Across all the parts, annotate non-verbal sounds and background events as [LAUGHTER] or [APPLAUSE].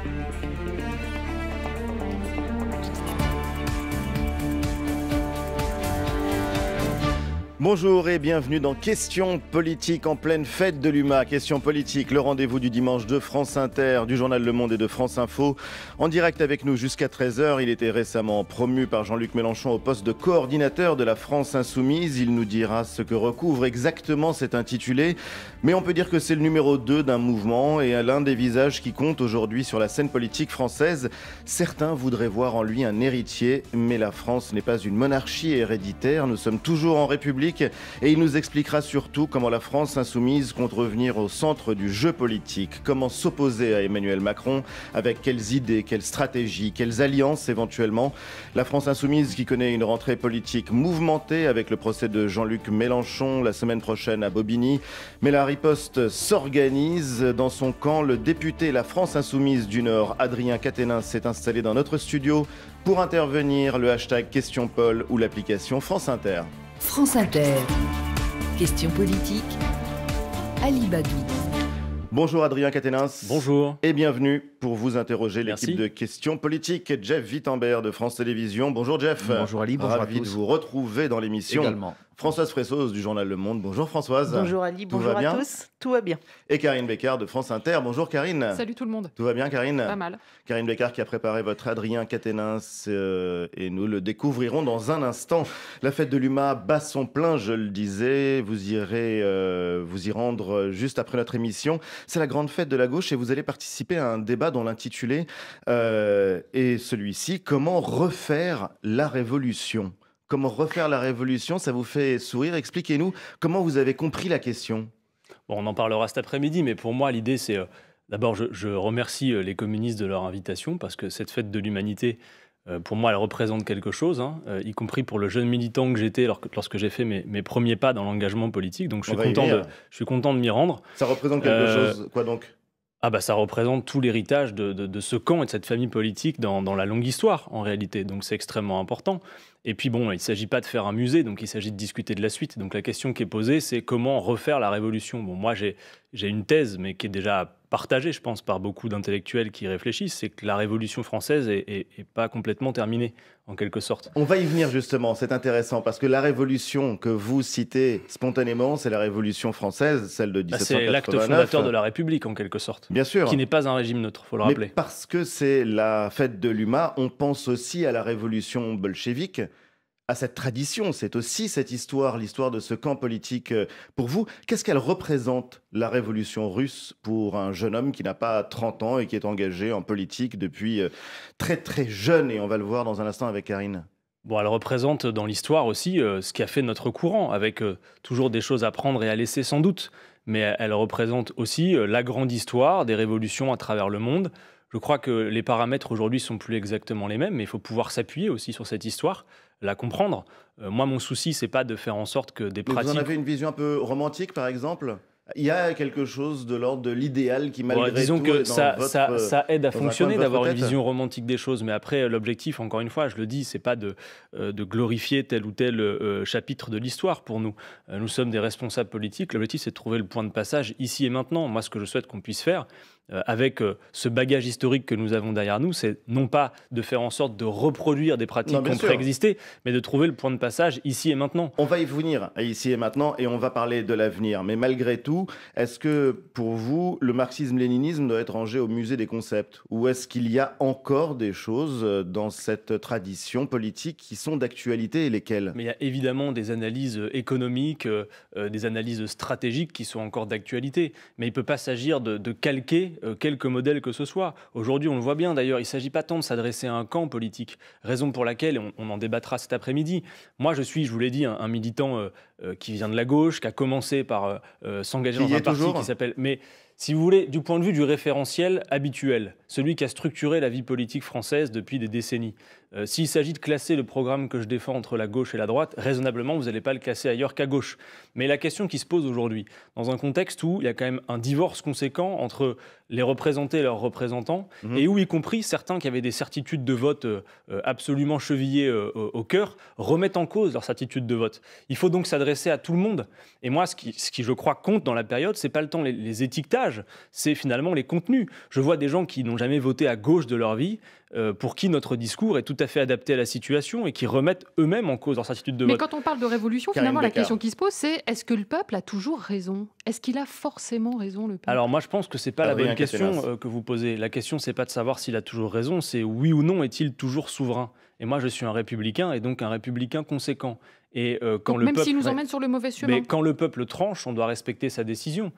Música Bonjour et bienvenue dans Questions politiques en pleine fête de l'UMA. Questions politiques, le rendez-vous du dimanche de France Inter, du journal Le Monde et de France Info. En direct avec nous jusqu'à 13h, il était récemment promu par Jean-Luc Mélenchon au poste de coordinateur de la France Insoumise. Il nous dira ce que recouvre exactement cet intitulé. Mais on peut dire que c'est le numéro 2 d'un mouvement et l'un des visages qui compte aujourd'hui sur la scène politique française. Certains voudraient voir en lui un héritier, mais la France n'est pas une monarchie héréditaire. Nous sommes toujours en République et il nous expliquera surtout comment la France insoumise compte revenir au centre du jeu politique, comment s'opposer à Emmanuel Macron, avec quelles idées, quelles stratégies, quelles alliances éventuellement. La France insoumise qui connaît une rentrée politique mouvementée avec le procès de Jean-Luc Mélenchon la semaine prochaine à Bobigny. Mais la riposte s'organise. Dans son camp, le député La France insoumise du Nord, Adrien Caténin, s'est installé dans notre studio pour intervenir. Le hashtag Question Paul ou l'application France Inter. France Inter. Question politique. Ali Bonjour Adrien Caténas. Bonjour. Et bienvenue pour vous interroger l'équipe de questions politiques. Jeff Wittenberg de France Télévisions. Bonjour Jeff. Bonjour Ali. Ravi de vous retrouver dans l'émission. Également. Françoise Fressos du journal Le Monde. Bonjour Françoise. Bonjour Ali, tout bonjour à tous. Tout va bien. Et Karine Bécard de France Inter. Bonjour Karine. Salut tout le monde. Tout va bien Karine Pas mal. Karine Bécard qui a préparé votre Adrien Caténins euh, et nous le découvrirons dans un instant. La fête de l'UMA bat son plein, je le disais. Vous irez euh, vous y rendre juste après notre émission. C'est la grande fête de la gauche et vous allez participer à un débat dont l'intitulé euh, est celui-ci Comment refaire la révolution comment refaire la révolution, ça vous fait sourire. Expliquez-nous comment vous avez compris la question. Bon, on en parlera cet après-midi, mais pour moi, l'idée, c'est euh, d'abord, je, remercie euh, les communistes de leur invitation, parce que cette fête de l'humanité, euh, pour moi, elle représente quelque chose, hein, y compris pour le jeune militant que j'étais lorsque j'ai fait mes, premiers pas dans l'engagement politique. Donc, je suis, content de, je suis content de m'y rendre. Ça représente quelque chose, quoi donc ah bah ça représente tout l'héritage de, ce camp et de cette famille politique dans la longue histoire en réalité, donc c'est extrêmement important. Et puis bon, il ne s'agit pas de faire un musée, donc il s'agit de discuter de la suite. Donc la question qui est posée, c'est comment refaire la révolution Bon, moi j'ai une thèse, mais qui est déjà partagée, je pense, par beaucoup d'intellectuels qui réfléchissent, c'est que la révolution française est, pas complètement terminée, en quelque sorte. On va y venir justement, c'est intéressant, parce que la révolution que vous citez spontanément, c'est la révolution française, celle de 1789. Bah, c'est l'acte fondateur de la République, en quelque sorte. Bien sûr. Qui n'est pas un régime neutre, faut le rappeler. Mais parce que c'est la fête de l'UMA, on pense aussi à la révolution bolchevique à cette tradition, c'est aussi cette histoire, l'histoire de ce camp politique euh, pour vous. Qu'est-ce qu'elle représente, la révolution russe, pour un jeune homme qui n'a pas 30 ans et qui est engagé en politique depuis euh, très très jeune Et on va le voir dans un instant avec Karine. Bon, elle représente dans l'histoire aussi euh, ce qui a fait notre courant, avec toujours des choses à prendre et à laisser sans doute, mais elle représente aussi la grande histoire des révolutions à travers le monde. Je crois que les paramètres aujourd'hui sont plus exactement les mêmes, mais il faut pouvoir s'appuyer aussi sur cette histoire la comprendre. Euh, moi, mon souci, c'est pas de faire en sorte que des pratiques. Vous en avez une vision un peu romantique, par exemple il y a quelque chose de l'ordre de l'idéal qui malgré disons tout que ça, ça, euh, ça, aide à fonctionner d'avoir une vision romantique des choses, mais après l'objectif, encore une fois, je le dis, c'est pas de, euh, de, glorifier tel ou tel chapitre de l'histoire pour nous. Nous sommes des responsables politiques. L'objectif, c'est de trouver le point de passage ici et maintenant. Moi, ce que je souhaite qu'on puisse faire, euh, avec euh, ce bagage historique que nous avons derrière nous, c'est non pas de faire en sorte de reproduire des pratiques qui ont préexisté, mais de trouver le point de passage ici et maintenant. On va y venir ici et maintenant et on va parler de l'avenir. Mais malgré tout, est-ce que pour vous, le marxisme-léninisme doit être rangé au musée des concepts Ou est-ce qu'il y a encore des choses euh, dans cette tradition politique qui sont d'actualité et lesquelles Mais il y a évidemment des analyses économiques, des analyses stratégiques qui sont encore d'actualité. Mais il ne peut pas s'agir de calquer euh, quelques modèles que ce soit. Aujourd'hui, on le voit bien d'ailleurs, il ne s'agit pas tant de s'adresser à un camp politique, raison pour laquelle on, en débattra cet après-midi. Moi, je suis, je vous l'ai dit, un, militant euh, euh, qui vient de la gauche, qui a commencé par s'engager dans un parti qui s'appelle... Mais si vous voulez, du point de vue du référentiel habituel, celui qui a structuré la vie politique française depuis des décennies, euh, s'il s'agit de classer le programme que je défends entre la gauche et la droite, raisonnablement, vous n'allez pas le classer ailleurs qu'à gauche. Mais la question qui se pose aujourd'hui, dans un contexte où il y a quand même un divorce conséquent entre les représentés et leurs représentants, mhm. et où y compris certains qui avaient des certitudes de vote euh, euh, absolument chevillées au cœur, remettent en cause leur certitude de vote. Il faut donc s'adresser à tout le monde. Et moi, ce qui, je crois compte dans la période, ce n'est pas le temps, les étiquetages, c'est finalement les contenus. Je vois des gens qui n'ont jamais voté à gauche de leur vie, euh, pour qui notre discours est tout à fait adapté à la situation et qui remettent eux-mêmes en cause leur certitude de Mais quand on parle de révolution, finalement, la question qui se pose, c'est est-ce que le peuple a toujours raison Est-ce qu'il a forcément raison, le peuple Alors moi, je pense que ce n'est pas la ah bonne question euh, que vous posez. La question, c'est pas de savoir s'il a toujours raison, c'est oui ou non est-il toujours souverain et moi, je suis un républicain et donc un républicain conséquent. Et euh, quand le même s'il nous emmène sur le mauvais chemin. Mais quand le peuple tranche, on doit respecter sa décision.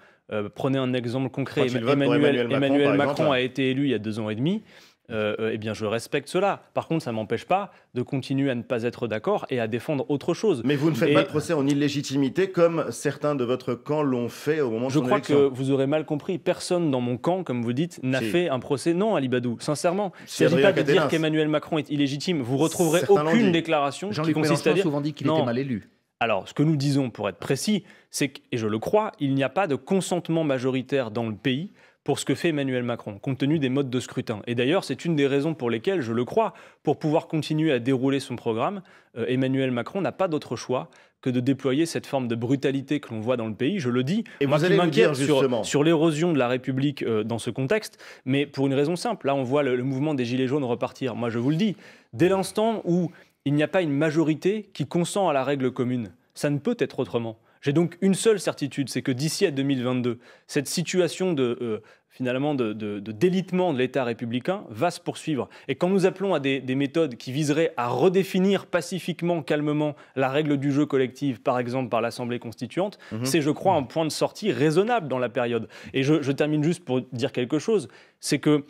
prenez un exemple concret. Emmanuel, Macron a été élu il y a deux ans et demi. Euh, euh, eh bien je respecte cela. Par contre, ça ne m'empêche pas de continuer à ne pas être d'accord et à défendre autre chose. Mais vous ne faites pas de procès en illégitimité comme certains de votre camp l'ont fait au moment de Je crois que vous aurez mal compris. Personne dans mon camp, comme vous dites, n'a fait un procès non Ali Badou. Sincèrement, il ne s'agit pas de dire qu'Emmanuel Macron est illégitime. Vous retrouverez aucune déclaration qui consiste à dire. souvent dit qu'il était mal élu. Alors, ce que nous disons, pour être précis, c'est que, et je le crois, il n'y a pas de consentement majoritaire dans le pays pour ce que fait Emmanuel Macron, compte tenu des modes de scrutin. Et d'ailleurs, c'est une des raisons pour lesquelles, je le crois, pour pouvoir continuer à dérouler son programme, euh, Emmanuel Macron n'a pas d'autre choix que de déployer cette forme de brutalité que l'on voit dans le pays. Je le dis, et vous allez sur, sur l'érosion de la République euh, dans ce contexte, mais pour une raison simple. Là, on voit le mouvement des Gilets jaunes repartir. Moi, je vous le dis, dès l'instant où il n'y a pas une majorité qui consent à la règle commune, ça ne peut être autrement. J'ai donc une seule certitude, c'est que d'ici à 2022, cette situation de euh, finalement de, délitement de l'État républicain va se poursuivre. Et quand nous appelons à des, méthodes qui viseraient à redéfinir pacifiquement, calmement la règle du jeu collectif, par exemple par l'Assemblée constituante, mhm. c'est, je crois, un point de sortie raisonnable dans la période. Et je termine juste pour dire quelque chose, c'est que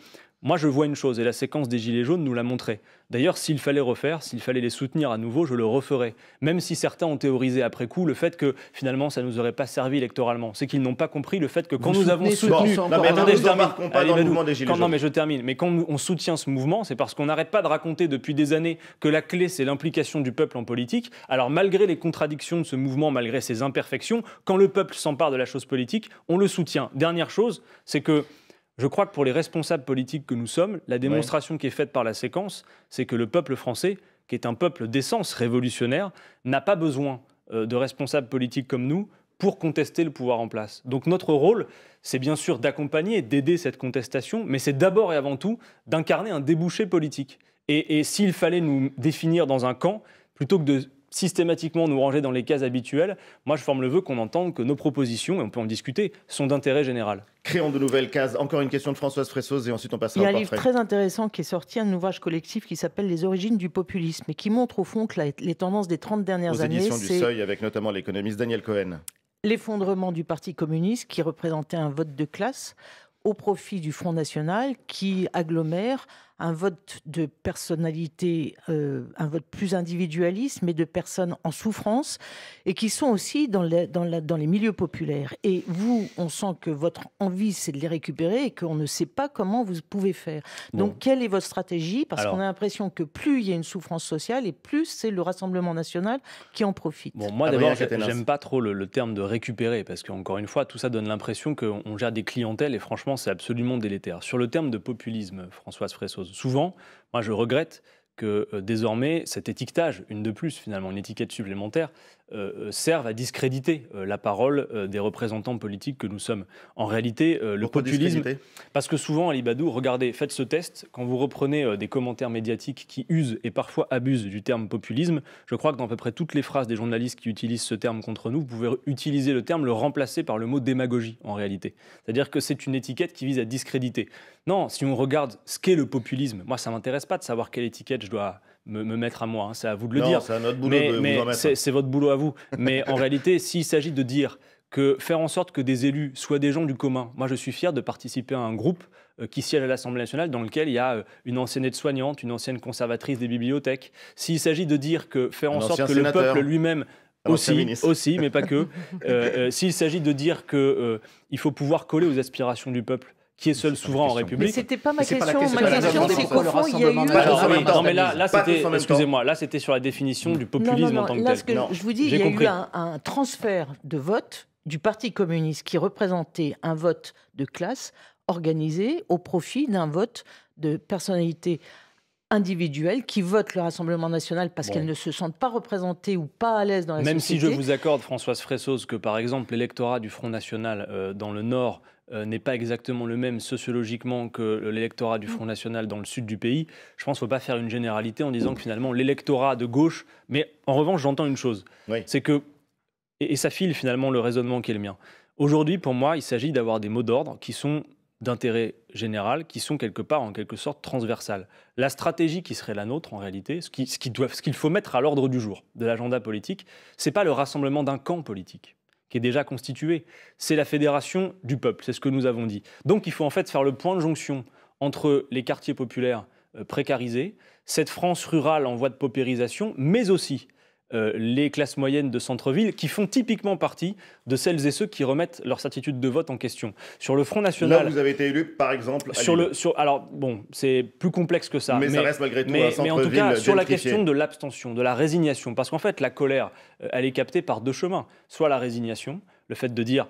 moi, je vois une chose, et la séquence des Gilets jaunes nous l'a montré. D'ailleurs, s'il fallait refaire, s'il fallait les soutenir à nouveau, je le referais. Même si certains ont théorisé après coup le fait que finalement, ça ne nous aurait pas servi électoralement. C'est qu'ils n'ont pas compris le fait que quand nous avons soutenu. non, mais attendez, Non, mais je termine. Mais quand on soutient ce mouvement, c'est parce qu'on n'arrête pas de raconter depuis des années que la clé, c'est l'implication du peuple en politique. Alors, malgré les contradictions de ce mouvement, malgré ses imperfections, quand le peuple s'empare de la chose politique, on le soutient. Dernière chose, c'est que je crois que pour les responsables politiques que nous sommes, la démonstration qui est faite par la séquence, c'est que le peuple français, qui est un peuple d'essence révolutionnaire, n'a pas besoin euh, de responsables politiques comme nous pour contester le pouvoir en place. Donc notre rôle, c'est bien sûr d'accompagner, et d'aider cette contestation, mais c'est d'abord et avant tout d'incarner un débouché politique. et s'il fallait nous définir dans un camp, plutôt que de systématiquement nous ranger dans les cases habituelles, moi je forme le vœu qu'on entende que nos propositions, et on peut en discuter, sont d'intérêt général. Créons de nouvelles cases. Encore une question de Françoise Fressoz et ensuite on passera au Il y a un livre très intéressant qui est sorti, un ouvrage collectif qui s'appelle Les origines du populisme et qui montre au fond que les tendances des 30 dernières Aux années. Éditions du Seuil avec notamment l'économiste Daniel Cohen. L'effondrement du Parti communiste qui représentait un vote de classe au profit du Front National qui agglomère un vote de personnalité, euh, un vote plus individualiste, mais de personnes en souffrance et qui sont aussi dans, dans, dans les milieux populaires. Et vous, on sent que votre envie, c'est de les récupérer et qu'on ne sait pas comment vous pouvez faire. Donc, quelle est votre stratégie Parce qu'on a l'impression que plus il y a une souffrance sociale et plus c'est le Rassemblement national qui en profite. Bon, moi, ah, d'abord, j'aime pas trop le, terme de récupérer parce qu'encore une fois, tout ça donne l'impression qu'on gère des clientèles et franchement, c'est absolument délétère. Sur le terme de populisme, Françoise Fresso, Souvent, moi je regrette que euh, désormais cet étiquetage, une de plus finalement, une étiquette supplémentaire, euh, euh, servent à discréditer euh, la parole des représentants politiques que nous sommes. En réalité, le populisme. Parce que souvent, Ali Badou, regardez, faites ce test. Quand vous reprenez des commentaires médiatiques qui usent et parfois abusent du terme populisme, je crois que dans à peu près toutes les phrases des journalistes qui utilisent ce terme contre nous, vous pouvez utiliser le terme, le remplacer par le mot démagogie en réalité. C'est-à-dire que c'est une étiquette qui vise à discréditer. Non, si on regarde ce qu'est le populisme, moi ça m'intéresse pas de savoir quelle étiquette je dois me, mettre à moi. Hein. C'est à vous de le dire. C'est C'est votre boulot à vous. Mais [LAUGHS] en réalité, s'il s'agit de dire que faire en sorte que des élus soient des gens du commun. Moi, je suis fier de participer à un groupe euh, qui siège à l'Assemblée nationale dans lequel il y a euh, une ancienne aide-soignante, une ancienne conservatrice des bibliothèques. S'il s'agit de dire que faire en sorte que le peuple lui-même aussi, aussi, mais pas que. [LAUGHS] Euh, s'il s'agit de dire qu'il faut pouvoir coller aux aspirations du peuple, qui est seul souverain en République. Mais c'était pas ma question. Pas Ma question, c'est qu'au fond, il y a eu. Non, mais là, c'était. Excusez-moi, là, c'était sur la définition du populisme en tant que tel. que non. je vous dis, il y a eu un, transfert de vote du Parti communiste qui représentait un vote de classe organisé au profit d'un vote de personnalité individuelles qui votent le Rassemblement national parce qu'elle qu'elles ne se sentent pas représentées ou pas à l'aise dans la Même société. Même si je vous accorde, Françoise Fressos, que par exemple l'électorat du Front national dans le Nord euh, n'est pas exactement le même sociologiquement que l'électorat du mm. Front National dans le sud du pays, je pense qu'il ne faut pas faire une généralité en disant que finalement l'électorat de gauche. Mais en revanche, j'entends une chose c'est que. Et, ça file finalement le raisonnement qui est le mien. Aujourd'hui, pour moi, il s'agit d'avoir des mots d'ordre qui sont d'intérêt général, qui sont quelque part en quelque sorte transversales. La stratégie qui serait la nôtre en réalité, ce qu'il ce qu'il faut mettre à l'ordre du jour de l'agenda politique, c'est pas le rassemblement d'un camp politique qui est déjà constituée. C'est la fédération du peuple, c'est ce que nous avons dit. Donc il faut en fait faire le point de jonction entre les quartiers populaires euh, précarisés, cette France rurale en voie de paupérisation, mais aussi euh, les classes moyennes de centre-ville, qui font typiquement partie de celles et ceux qui remettent leur certitude de vote en question. Sur le Front National. Là, vous avez été élu, par exemple. le, alors, bon, c'est plus complexe que ça. Mais, ça reste malgré tout un centre-ville. Mais en tout cas, sur la question de l'abstention, de la résignation, parce qu'en fait, la colère, euh, elle est captée par deux chemins. Soit la résignation, le fait de dire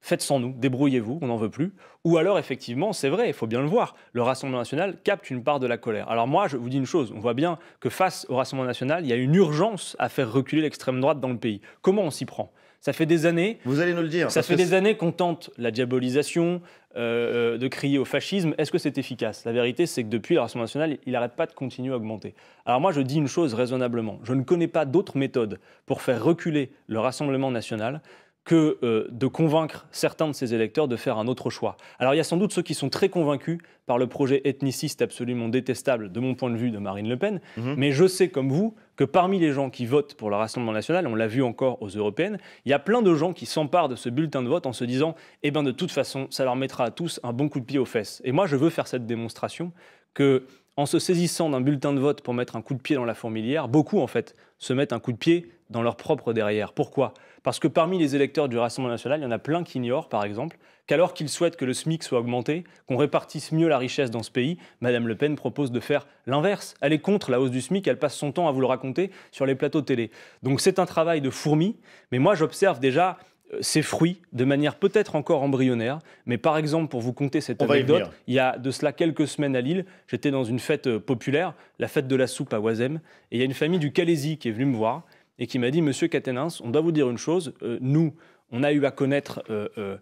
faites sans nous, débrouillez-vous, on n'en veut plus. Ou alors, effectivement, c'est vrai, il faut bien le voir, le Rassemblement national capte une part de la colère. Alors moi, je vous dis une chose, on voit bien que face au Rassemblement national, il y a une urgence à faire reculer l'extrême droite dans le pays. Comment on s'y prend ça fait des années. Vous allez nous le dire. Ça fait des années qu'on tente la diabolisation, euh, euh, de crier au fascisme. Est-ce que c'est efficace La vérité, c'est que depuis le Rassemblement national, il n'arrête pas de continuer à augmenter. Alors moi, je dis une chose raisonnablement. Je ne connais pas d'autre méthode pour faire reculer le Rassemblement national que euh, de convaincre certains de ses électeurs de faire un autre choix. Alors il y a sans doute ceux qui sont très convaincus par le projet ethniciste absolument détestable de mon point de vue de Marine Le Pen, mhm. mais je sais comme vous que parmi les gens qui votent pour le Rassemblement national, on l'a vu encore aux européennes, il y a plein de gens qui s'emparent de ce bulletin de vote en se disant "Eh bien de toute façon, ça leur mettra à tous un bon coup de pied aux fesses." Et moi je veux faire cette démonstration que en se saisissant d'un bulletin de vote pour mettre un coup de pied dans la fourmilière, beaucoup en fait se mettent un coup de pied dans leur propre derrière. Pourquoi Parce que parmi les électeurs du Rassemblement national, il y en a plein qui ignorent, par exemple, qu'alors qu'ils souhaitent que le SMIC soit augmenté, qu'on répartisse mieux la richesse dans ce pays, Madame Le Pen propose de faire l'inverse. Elle est contre la hausse du SMIC, elle passe son temps à vous le raconter sur les plateaux télé. Donc c'est un travail de fourmi, mais moi j'observe déjà ses euh, fruits de manière peut-être encore embryonnaire. Mais par exemple, pour vous conter cette anecdote, il y a de cela quelques semaines à Lille, j'étais dans une fête euh, populaire, la fête de la soupe à Oisem, et il y a une famille du Calaisie qui est venue me voir et qui m'a dit Monsieur Catenins, on doit vous dire une chose, euh, nous, on a eu à connaître euh,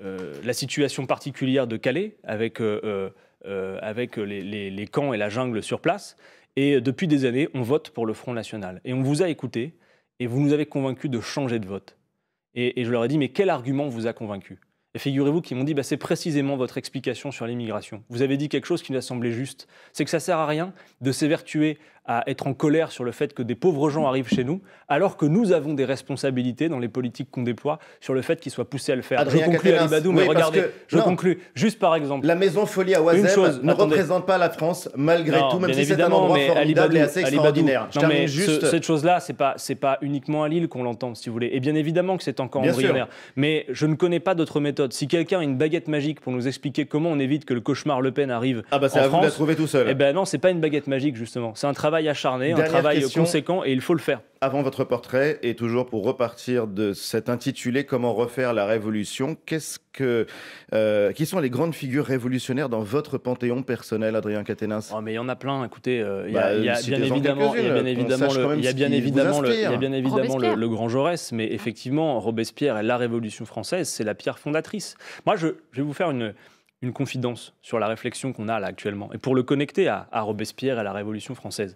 euh, la situation particulière de Calais avec, avec les, camps et la jungle sur place, et depuis des années, on vote pour le Front National. Et on vous a écouté, et vous nous avez convaincus de changer de vote. Et, je leur ai dit Mais quel argument vous a convaincu et figurez-vous qu'ils m'ont dit, bah, c'est précisément votre explication sur l'immigration. Vous avez dit quelque chose qui nous a semblé juste. C'est que ça sert à rien de s'évertuer à être en colère sur le fait que des pauvres gens arrivent chez nous, alors que nous avons des responsabilités dans les politiques qu'on déploie sur le fait qu'ils soient poussés à le faire. je conclue, Alibadou, mais regardez, je conclue. Juste par exemple. La maison folie à Oisem chose, ne représente pas la France, malgré tout, même si c'est un endroit formidable et assez extraordinaire. mais juste... cette chose-là, c'est pas, c'est pas uniquement à Lille qu'on l'entend, si vous voulez. Et bien évidemment que c'est encore bien embryonnaire. Mais je ne connais pas d'autre méthode. Si quelqu'un a une baguette magique pour nous expliquer comment on évite que le cauchemar Le Pen arrive ah bah, France... Ah vous de la trouver tout seul. Eh ben non, c'est pas une baguette magique, justement. C'est un travail acharné, un travail conséquent et il faut le faire. Avant votre portrait, et toujours pour repartir de cet intitulé Comment refaire la révolution, qu'est-ce que, euh, qui sont les grandes figures révolutionnaires dans votre panthéon personnel, Adrien Caténas oh, mais il y en a plein, écoutez, il y a bien évidemment le, il y a bien évidemment le, le, grand Jaurès, mais effectivement, Robespierre et la révolution française, c'est la pierre fondatrice. Moi, je, je vais vous faire une une confidence sur la réflexion qu'on a là actuellement, et pour le connecter à, Robespierre et à la Révolution française.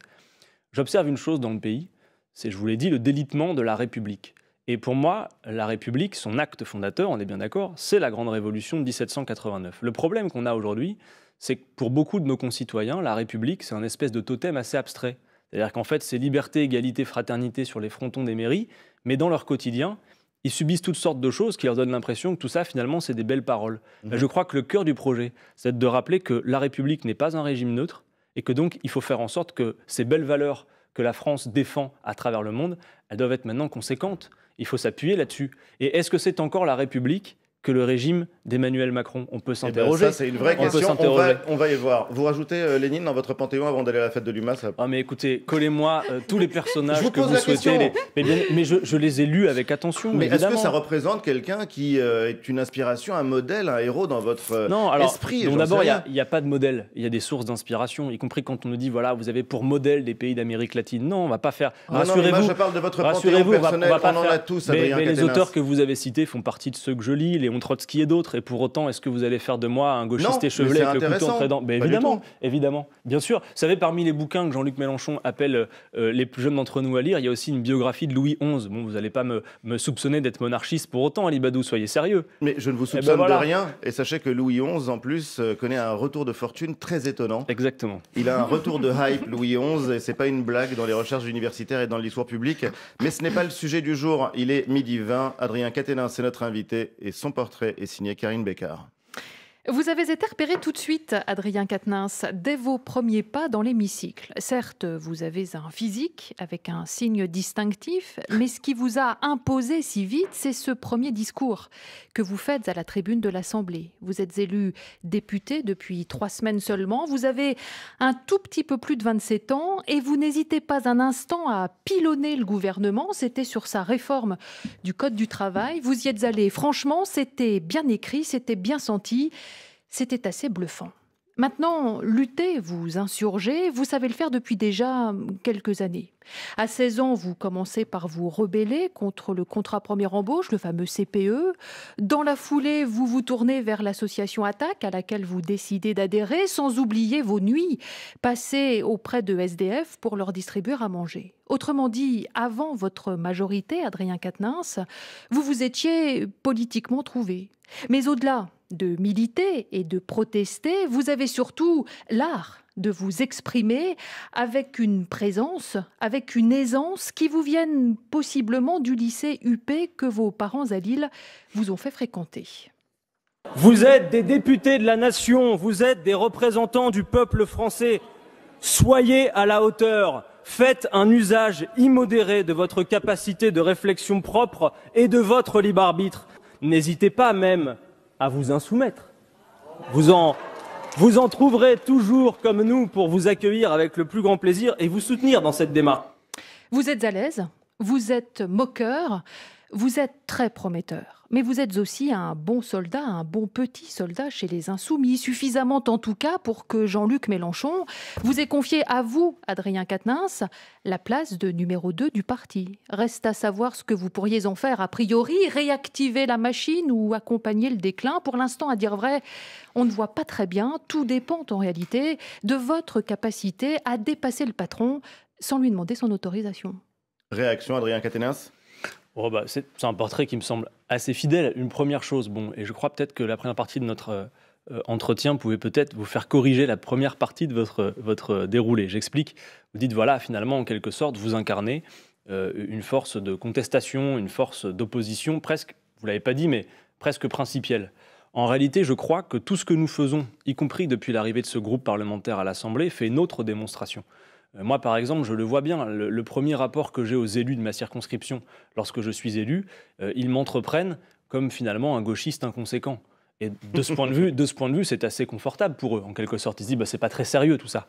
J'observe une chose dans le pays, c'est, je vous l'ai dit, le délitement de la République. Et pour moi, la République, son acte fondateur, on est bien d'accord, c'est la Grande Révolution de 1789. Le problème qu'on a aujourd'hui, c'est que pour beaucoup de nos concitoyens, la République, c'est un espèce de totem assez abstrait. C'est-à-dire qu'en fait, c'est liberté, égalité, fraternité sur les frontons des mairies, mais dans leur quotidien, ils subissent toutes sortes de choses qui leur donnent l'impression que tout ça, finalement, c'est des belles paroles. Mhm. je crois que le cœur du projet, c'est de rappeler que la République n'est pas un régime neutre et que donc il faut faire en sorte que ces belles valeurs que la France défend à travers le monde, elles doivent être maintenant conséquentes. Il faut s'appuyer là-dessus. Et est-ce que c'est encore la République que le régime d'Emmanuel Macron On peut eh ben, s'interroger. ça, c'est une vraie question. On va, on va, y voir. Vous rajoutez euh, Lénine dans votre panthéon avant d'aller à la fête de l'UMA Ah, mais écoutez, collez-moi euh, tous les personnages que vous souhaitez. Mais, je, les ai lus avec attention. Mais est-ce que ça représente quelqu'un qui euh, est une inspiration, un modèle, un héros dans votre non, alors, esprit Non, d'abord, il n'y a, pas de modèle. Il y a des sources d'inspiration, y compris quand on nous dit voilà, vous avez pour modèle des pays d'Amérique latine. Non, on va pas faire. Ah rassurez-vous. je parle de votre panthéon On, va, va pas en tous, mais, les auteurs que vous avez cités font partie de ceux que je lis, Léon Trotsky et d'autres et pour autant, est-ce que vous allez faire de moi un gauchiste échevelé avec le couteau entre les dents Évidemment, évidemment, bien sûr. Vous savez, parmi les bouquins que Jean-Luc Mélenchon appelle euh, les plus jeunes d'entre nous à lire, il y a aussi une biographie de Louis XI. Bon, vous n'allez pas me, me soupçonner d'être monarchiste pour autant, Alibadou, soyez sérieux. Mais je ne vous eh ben soupçonne de rien, et sachez que Louis XI, en plus, euh, connaît un retour de fortune très étonnant. Exactement. Il a un retour de hype, Louis XI, et c'est pas une blague dans les recherches universitaires et dans l'histoire publique, Mais ce n'est pas le sujet du jour. Il est midi 20. Adrien Caténin, c'est notre invité, et son portrait est signé Karine Becker. Vous avez été repéré tout de suite, Adrien Quatennens, dès vos premiers pas dans l'hémicycle. Certes, vous avez un physique avec un signe distinctif, mais ce qui vous a imposé si vite, c'est ce premier discours que vous faites à la tribune de l'Assemblée. Vous êtes élu député depuis trois semaines seulement, vous avez un tout petit peu plus de 27 ans et vous n'hésitez pas un instant à pilonner le gouvernement. C'était sur sa réforme du Code du travail. Vous y êtes allé franchement, c'était bien écrit, c'était bien senti. C'était assez bluffant. Maintenant, luttez, vous insurger, vous savez le faire depuis déjà quelques années. À 16 ans, vous commencez par vous rebeller contre le contrat premier embauche, le fameux CPE. Dans la foulée, vous vous tournez vers l'association Attaque à laquelle vous décidez d'adhérer, sans oublier vos nuits passées auprès de SDF pour leur distribuer à manger. Autrement dit, avant votre majorité, Adrien Quatennens, vous vous étiez politiquement trouvé. Mais au-delà, de militer et de protester, vous avez surtout l'art de vous exprimer avec une présence, avec une aisance qui vous viennent possiblement du lycée UP que vos parents à Lille vous ont fait fréquenter. Vous êtes des députés de la nation, vous êtes des représentants du peuple français. Soyez à la hauteur, faites un usage immodéré de votre capacité de réflexion propre et de votre libre arbitre. N'hésitez pas même à vous insoumettre. Vous en, vous en trouverez toujours comme nous pour vous accueillir avec le plus grand plaisir et vous soutenir dans cette démarche. Vous êtes à l'aise, vous êtes moqueur, vous êtes très prometteur mais vous êtes aussi un bon soldat, un bon petit soldat chez les Insoumis, suffisamment en tout cas pour que Jean-Luc Mélenchon vous ait confié à vous, Adrien Quatennens, la place de numéro 2 du parti. Reste à savoir ce que vous pourriez en faire a priori, réactiver la machine ou accompagner le déclin. Pour l'instant, à dire vrai, on ne voit pas très bien. Tout dépend en réalité de votre capacité à dépasser le patron sans lui demander son autorisation. Réaction, Adrien Quatennens Oh, bah, c'est un portrait qui me semble assez fidèle. Une première chose, bon, et je crois peut-être que la première partie de notre euh, euh, entretien pouvait peut-être vous faire corriger la première partie de votre, votre euh, déroulé. J'explique. Vous dites, voilà, finalement, en quelque sorte, vous incarnez une force de contestation, une force d'opposition, presque, vous l'avez pas dit, mais presque principielle. En réalité, je crois que tout ce que nous faisons, y compris depuis l'arrivée de ce groupe parlementaire à l'Assemblée, fait une autre démonstration. Euh, moi, par exemple, je le vois bien. Le, premier rapport que j'ai aux élus de ma circonscription, lorsque je suis élu, euh, ils m'entreprennent comme finalement un gauchiste inconséquent. Et de ce point de vue, de ce point de vue, c'est assez confortable pour eux, en quelque sorte. Ils se disent, bah, c'est pas très sérieux tout ça.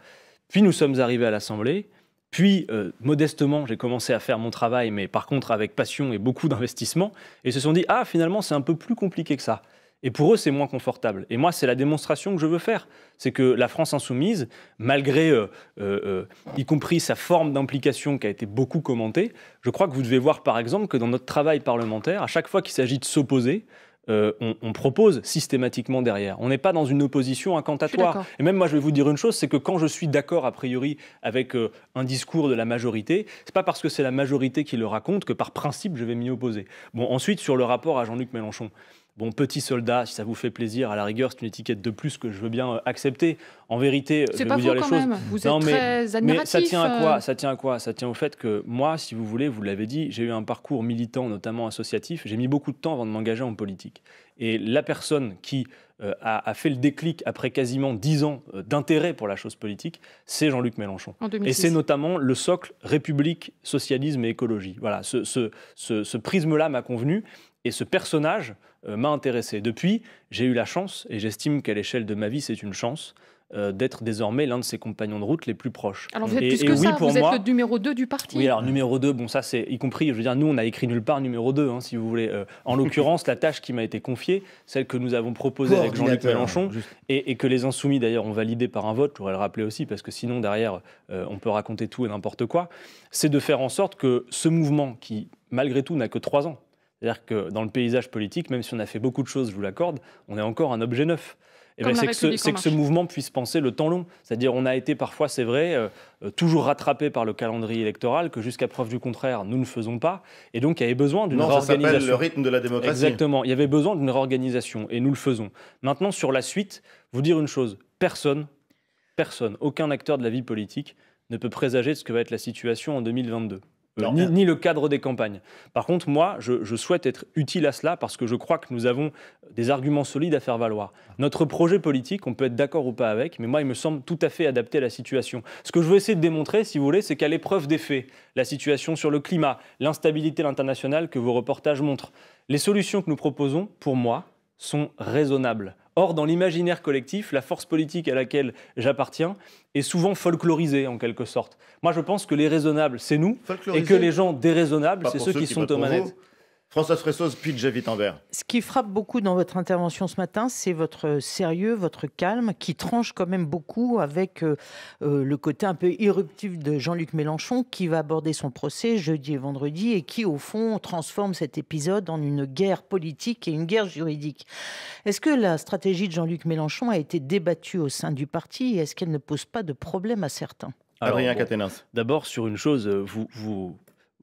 Puis nous sommes arrivés à l'Assemblée. Puis, euh, modestement, j'ai commencé à faire mon travail, mais par contre avec passion et beaucoup d'investissement. Et ils se sont dit, ah, finalement, c'est un peu plus compliqué que ça. Et pour eux, c'est moins confortable. Et moi, c'est la démonstration que je veux faire. C'est que la France insoumise, malgré, euh, euh, euh, y compris sa forme d'implication qui a été beaucoup commentée, je crois que vous devez voir, par exemple, que dans notre travail parlementaire, à chaque fois qu'il s'agit de s'opposer, on, propose systématiquement derrière. On n'est pas dans une opposition incantatoire. Et même moi, je vais vous dire une chose, c'est que quand je suis d'accord a priori avec un discours de la majorité, c'est pas parce que c'est la majorité qui le raconte que par principe je vais m'y opposer. Bon, ensuite sur le rapport à Jean-Luc Mélenchon. Bon, petit soldat, si ça vous fait plaisir, à la rigueur, c'est une étiquette de plus que je veux bien euh, accepter. En vérité, euh, je vais vous dire les choses. Vous êtes mais, très euh. ça tient à quoi Ça tient à quoi Ça tient au fait que moi, si vous voulez, vous l'avez dit, j'ai eu un parcours militant, notamment associatif. J'ai mis beaucoup de temps avant de m'engager en politique. Et la personne qui a, fait le déclic après quasiment dix ans d'intérêt pour la chose politique, c'est Jean-Luc Mélenchon. Et c'est notamment le socle République, socialisme et écologie. Voilà, ce prisme-là m'a convenu. Et ce personnage, euh, m'a intéressé. Depuis, j'ai eu la chance, et j'estime qu'à l'échelle de ma vie, c'est une chance, euh, d'être désormais l'un de ses compagnons de route les plus proches. Alors vous êtes plus que vous êtes le numéro 2 du parti. Oui, alors numéro 2, bon ça c'est y compris, je veux dire, nous on a écrit nulle part numéro 2, hein, si vous voulez. Euh, en [LAUGHS] l'occurrence, la tâche qui m'a été confiée, celle que nous avons proposée avec Jean-Luc Mélenchon, et, que les insoumis d'ailleurs ont validée par un vote, je voudrais le rappeler aussi, parce que sinon derrière on peut raconter tout et n'importe quoi, c'est de faire en sorte que ce mouvement qui malgré tout n'a que 3 ans, c'est-à-dire que dans le paysage politique, même si on a fait beaucoup de choses, je vous l'accorde, on est encore un objet neuf. Eh c'est que, ce, mouvement puisse penser le temps long. C'est-à-dire on a été parfois, c'est vrai, euh, euh, toujours rattrapé par le calendrier électoral, que jusqu'à preuve du contraire, nous ne faisons pas. Et donc il y avait besoin d'une réorganisation. Ça le rythme de la démocratie. Exactement, il y avait besoin d'une réorganisation et nous le faisons. Maintenant, sur la suite, vous dire une chose, personne, personne, aucun acteur de la vie politique ne peut présager de ce que va être la situation en 2022 ni, le cadre des campagnes. Par contre, moi, je, je, souhaite être utile à cela parce que je crois que nous avons des arguments solides à faire valoir. Notre projet politique, on peut être d'accord ou pas avec, mais moi, il me semble tout à fait adapté à la situation. Ce que je veux essayer de démontrer, si vous voulez, c'est qu'à l'épreuve des faits, la situation sur le climat, l'instabilité internationale que vos reportages montrent, les solutions que nous proposons, pour moi, sont raisonnables. Or, dans l'imaginaire collectif, la force politique à laquelle j'appartiens est souvent folklorisée en quelque sorte. Moi, je pense que les raisonnables, c'est nous, et que les gens déraisonnables, c'est ceux, qui, sont aux manettes. Françoise Fressoz, puis en Tambert. Ce qui frappe beaucoup dans votre intervention ce matin, c'est votre sérieux, votre calme, qui tranche quand même beaucoup avec euh, euh, le côté un peu irruptif de Jean-Luc Mélenchon, qui va aborder son procès jeudi et vendredi, et qui, au fond, transforme cet épisode en une guerre politique et une guerre juridique. Est-ce que la stratégie de Jean-Luc Mélenchon a été débattue au sein du parti, et est-ce qu'elle ne pose pas de problème à certains Adrien Adrien D'abord, sur une chose, euh, vous,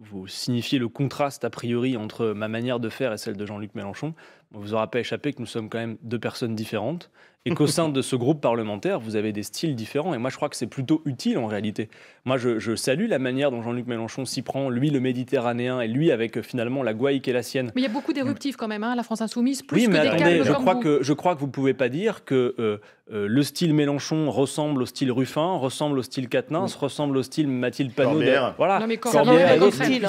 vous signifiez le contraste a priori entre ma manière de faire et celle de Jean-Luc Mélenchon vous aura pas échappé que nous sommes quand même deux personnes différentes et qu'au sein de ce groupe parlementaire, vous avez des styles différents. Et moi, je crois que c'est plutôt utile en réalité. Moi, je, salue la manière dont Jean-Luc Mélenchon s'y prend, lui le méditerranéen et lui avec euh, finalement la guaïque et la sienne. Mais il y a beaucoup d'éruptifs quand même, hein. la France insoumise, plus oui, mais attendez, je crois que je crois que vous pouvez pas dire que euh, euh, le style Mélenchon ressemble au style Ruffin, ressemble au style Quatennens, ressemble au style Mathilde Panot. Voilà. Non, mais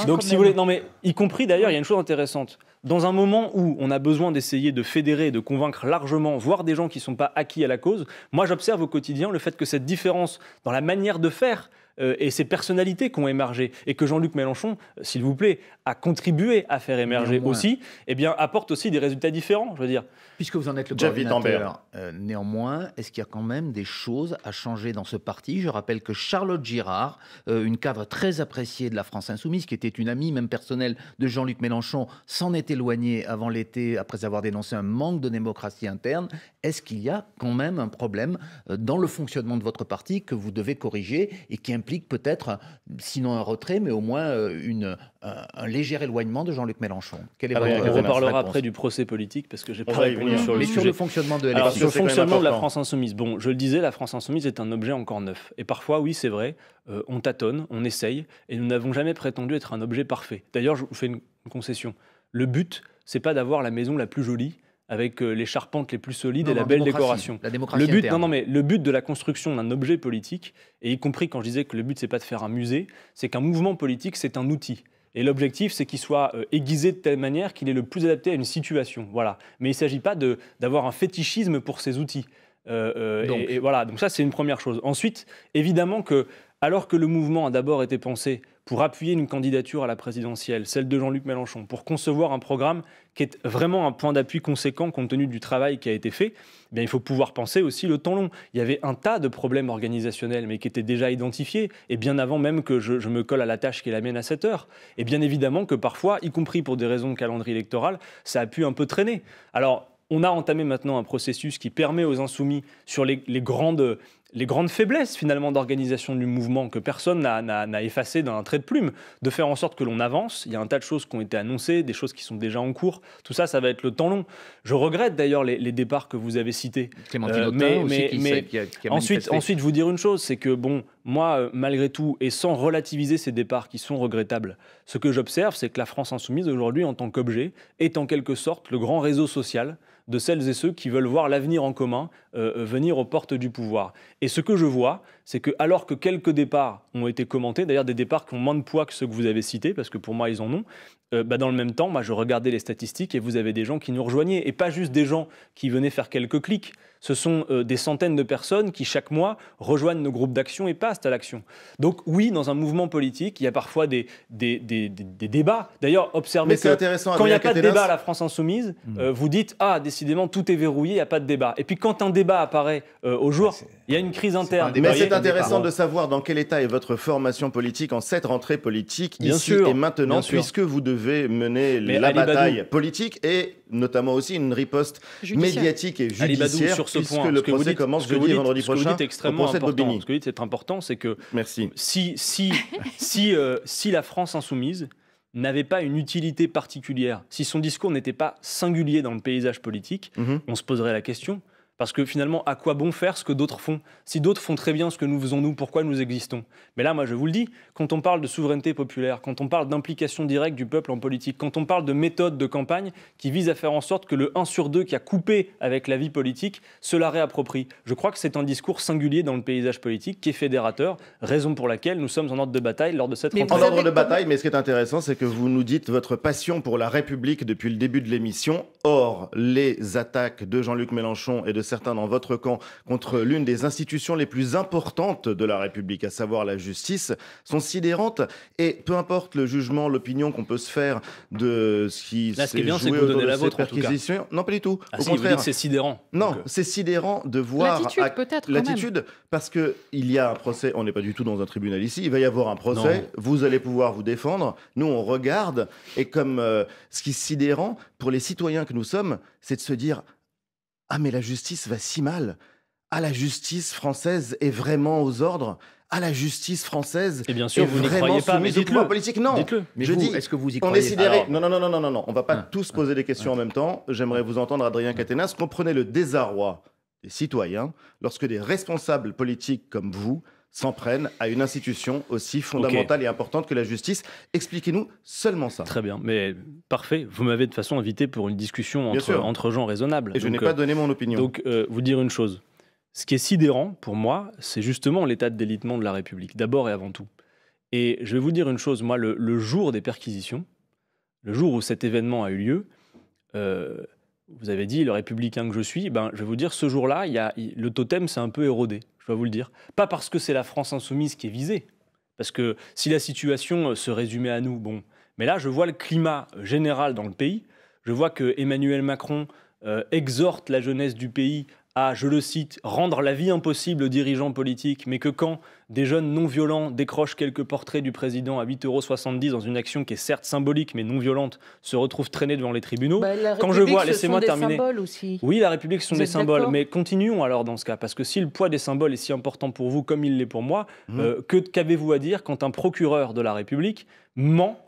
Donc si vous voulez, non mais y compris d'ailleurs, il y a une chose intéressante dans un moment où on a besoin d'essayer de fédérer, de convaincre largement, voire des gens qui ne sont pas acquis à la cause, moi j'observe au quotidien le fait que cette différence dans la manière de faire, euh, et ces personnalités qui ont émergé et que Jean-Luc Mélenchon, euh, s'il vous plaît, a contribué à faire émerger aussi, eh bien, apporte aussi des résultats différents, je veux dire. Puisque vous en êtes le coordinateur, euh, néanmoins, est-ce qu'il y a quand même des choses à changer dans ce parti Je rappelle que Charlotte Girard, euh, une cadre très appréciée de la France Insoumise, qui était une amie, même personnelle, de Jean-Luc Mélenchon, s'en est éloignée avant l'été après avoir dénoncé un manque de démocratie interne. Est-ce qu'il y a quand même un problème dans le fonctionnement de votre parti que vous devez corriger et qui est implique peut-être, sinon un retrait, mais au moins euh, une, un, léger éloignement de Jean-Luc Mélenchon. est ah, on reparlera après du procès politique, parce que j'ai pas répondu sur le mais sur le fonctionnement de Alors, sur le fonctionnement de la France Insoumise. Bon, je le disais, la France Insoumise est un objet encore neuf. Et parfois, oui, c'est vrai, euh, on tâtonne, on essaye, et nous n'avons jamais prétendu être un objet parfait. D'ailleurs, je vous fais une concession. Le but, c'est pas d'avoir la maison la plus jolie, avec euh, les charpentes les plus solides et la belle décoration. La démocratie le but, non, non, mais le but de la construction d'un objet politique, et y compris quand je disais que le but c'est pas de faire un musée, c'est qu'un mouvement politique c'est un outil. Et l'objectif, c'est qu'il soit euh, aiguisé de telle manière qu'il est le plus adapté à une situation. Voilà. Mais il ne s'agit pas d'avoir un fétichisme pour ces outils. Euh, donc. et, voilà. Donc ça, c'est une première chose. Ensuite, évidemment que alors que le mouvement a d'abord été pensé pour appuyer une candidature à la présidentielle, celle de Jean-Luc Mélenchon, pour concevoir un programme qui est vraiment un point d'appui conséquent compte tenu du travail qui a été fait, eh il faut pouvoir penser aussi le temps long. Il y avait un tas de problèmes organisationnels, mais qui étaient déjà identifiés, et bien avant même que je, me colle à la tâche qui l'amène à cette heure. Et bien évidemment que parfois, y compris pour des raisons de calendrier électoral, ça a pu un peu traîner. Alors, on a entamé maintenant un processus qui permet aux insoumis, sur les grandes les grandes faiblesses finalement d'organisation du mouvement que personne n'a effacé d'un trait de plume, de faire en sorte que l'on avance. Il y a un tas de choses qui ont été annoncées, des choses qui sont déjà en cours. Tout ça, ça va être le temps long. Je regrette d'ailleurs les, départs que vous avez cités. Clémentine euh, mais, ensuite, ensuite, vous dire une chose, c'est que bon, moi, euh, malgré tout, et sans relativiser ces départs qui sont regrettables, ce que j'observe, c'est que la France insoumise aujourd'hui, en tant qu'objet, est en quelque sorte le grand réseau social de celles et ceux qui veulent voir l'avenir en commun euh, venir aux portes du pouvoir. Et ce que je vois, c'est que alors que quelques départs ont été commentés, d'ailleurs des départs qui ont moins de poids que ceux que vous avez cités, parce que pour moi ils en ont, euh, bah, dans le même temps, moi je regardais les statistiques et vous avez des gens qui nous rejoignaient, et pas juste des gens qui venaient faire quelques clics. Ce sont euh, des centaines de personnes qui chaque mois rejoignent nos groupes d'action et passent à l'action. Donc oui, dans un mouvement politique, il y a parfois des, des, des, des débats. D'ailleurs, observez que quand il n'y a pas de débat à la France insoumise, hmm. euh, vous dites, ah, décidément, tout est verrouillé, il n'y a pas de débat. Et puis quand un débat apparaît au jour... Ah, il y a une crise interne. Mais c'est intéressant de savoir dans quel état est votre formation politique en cette rentrée politique, bien ici sûr, et maintenant, puisque vous devez mener la bataille politique et notamment aussi une riposte médiatique et judiciaire, sur ce puisque le procès commence jeudi vendredi prochain. pour que vous dites Ce que vous dites, c'est important, c'est que Merci. si si [LAUGHS] si euh, si la France insoumise n'avait pas une utilité particulière, si son discours n'était pas singulier dans le paysage politique, mhm. on se poserait la question. Parce que finalement, à quoi bon faire ce que d'autres font Si d'autres font très bien ce que nous faisons, nous, pourquoi nous existons Mais là, moi, je vous le dis, quand on parle de souveraineté populaire, quand on parle d'implication directe du peuple en politique, quand on parle de méthodes de campagne qui vise à faire en sorte que le 1 sur 2 qui a coupé avec la vie politique se la réapproprie, je crois que c'est un discours singulier dans le paysage politique qui est fédérateur, raison pour laquelle nous sommes en ordre de bataille lors de cette rencontre. En ordre de bataille, mais ce qui est intéressant, c'est que vous nous dites votre passion pour la République depuis le début de l'émission. Or, les attaques de Jean-Luc Mélenchon et de certains dans votre camp, contre l'une des institutions les plus importantes de la République, à savoir la justice, sont sidérantes. Et peu importe le jugement, l'opinion qu'on peut se faire de ce qui Là, ce est que la vôtre, en Non, pas du tout. Ah, Au contraire. c'est sidérant. Non, euh. c'est sidérant de voir... L'attitude, peut-être, L'attitude, parce qu'il y a un procès, on n'est pas du tout dans un tribunal ici, il va y avoir un procès, vous allez pouvoir vous défendre, nous on regarde, et comme euh, ce qui est sidérant, pour les citoyens que nous sommes, c'est de se dire ah, mais la justice va si mal. Ah, la justice française est vraiment aux ordres. Ah, la justice française. Et bien sûr, est vous n'y croyez pas, mais dites-le. politique, non. Mais je dis, est-ce que vous y croyez on Non, non, non, non, non, non. On va pas ah. tous poser des questions ah. en même temps. J'aimerais vous entendre, Adrien Catenas. Comprenez le désarroi des citoyens lorsque des responsables politiques comme vous s'en prennent à une institution aussi fondamentale et importante que la justice. Expliquez-nous seulement ça. Très bien, mais parfait. Vous m'avez de façon invité pour une discussion entre, gens raisonnables. Et je n'ai pas donné mon opinion. Donc, euh, vous dire une chose. Ce qui est sidérant pour moi, c'est justement l'état de délitement de la République, d'abord et avant tout. Et je vais vous dire une chose, moi, le, jour des perquisitions, le jour où cet événement a eu lieu, euh, vous avez dit, le républicain que je suis, ben, je vais vous dire, ce jour-là, a, le totem s'est un peu érodé, je dois vous le dire. Pas parce que c'est la France insoumise qui est visée, parce que si la situation euh, se résumait à nous, bon. Mais là, je vois le climat euh, général dans le pays. Je vois que Emmanuel Macron euh, exhorte la jeunesse du pays à, je le cite, rendre la vie impossible aux dirigeants politiques, mais que quand des jeunes non violents décrochent quelques portraits du président à 8,70 euros dans une action qui est certes symbolique mais non violente, se retrouvent traînés devant les tribunaux. Bah, quand je vois, laissez-moi terminer. Aussi. Oui, la République, ce sont des symboles, mais continuons alors dans ce cas, parce que si le poids des symboles est si important pour vous comme il l'est pour moi, mmh. euh, que qu'avez-vous à dire quand un procureur de la République ment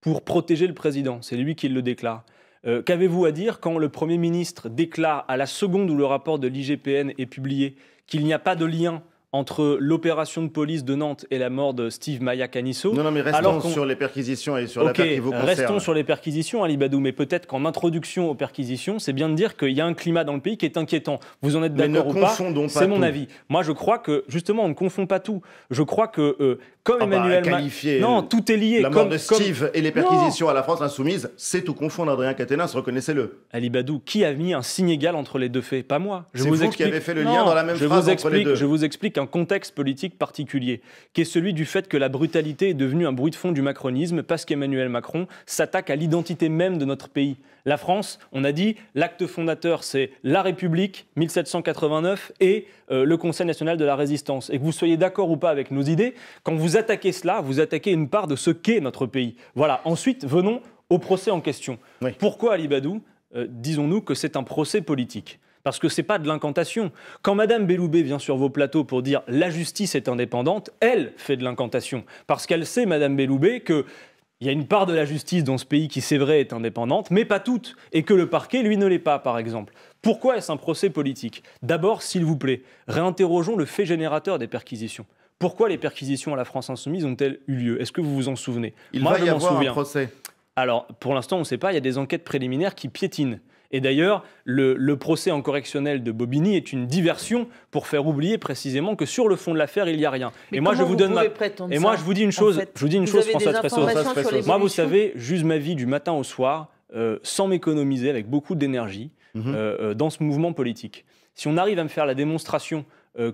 pour protéger le président C'est lui qui le déclare. Euh, qu'avez-vous à dire quand le Premier ministre déclare à la seconde où le rapport de l'IGPN est publié qu'il n'y a pas de lien entre l'opération de police de Nantes et la mort de Steve Maya Canisso. Non, mais restons sur les perquisitions et sur la qui vous concerne. Restons sur les perquisitions, Ali Badou, mais peut-être qu'en introduction aux perquisitions, c'est bien de dire qu'il y a un climat dans le pays qui est inquiétant. Vous en êtes d'accord ou pas, pas C'est mon avis. Moi, je crois que, justement, on ne confond pas tout. Je crois que euh, comme ah bah, Emmanuel Macron. Non, tout est lié. La mort de Steve et les perquisitions à la France insoumise, c'est tout confondre, Adrien Catenas, reconnaissez-le. Ali qui a mis un signe égal entre les deux faits Pas moi. C'est vous, qui avez fait le lien dans la même phrase entre les deux. Je vous explique un contexte politique particulier, qui est celui du fait que la brutalité est devenue un bruit de fond du macronisme parce qu'Emmanuel Macron s'attaque à l'identité même de notre pays. La France, on a dit, l'acte fondateur, c'est la République, 1789, et euh, le Conseil national de la résistance. Et que vous soyez d'accord ou pas avec nos idées, quand vous attaquez cela, vous attaquez une part de ce qu'est notre pays. Voilà. Ensuite, venons au procès en question. Pourquoi Ali euh, Disons-nous que c'est un procès politique parce que ce n'est pas de l'incantation. Quand Madame Belloubet vient sur vos plateaux pour dire la justice est indépendante, elle fait de l'incantation parce qu'elle sait Madame Belloubet que il y a une part de la justice dans ce pays qui, c'est vrai, est indépendante, mais pas toute, et que le parquet, lui, ne l'est pas, par exemple. Pourquoi est-ce un procès politique D'abord, s'il vous plaît, réinterrogeons le fait générateur des perquisitions. Pourquoi les perquisitions à la France insoumise ont-elles eu lieu Est-ce que vous vous en souvenez Il Moi, va je y procès. Alors, pour l'instant, on ne sait pas, il y a des enquêtes préliminaires qui piétinent. Et d'ailleurs, le, procès en correctionnel de Bobigny est une diversion pour faire oublier précisément que sur le fond de l'affaire, il n'y a rien. Mais et moi, je vous, donne ma... Et moi, je vous dis une chose, je vous dis une chose, François Moi, vous savez, j'use ma vie du matin au soir, euh, sans m'économiser, avec beaucoup d'énergie, mhm. euh, euh, dans ce mouvement politique. Si on arrive à me faire la démonstration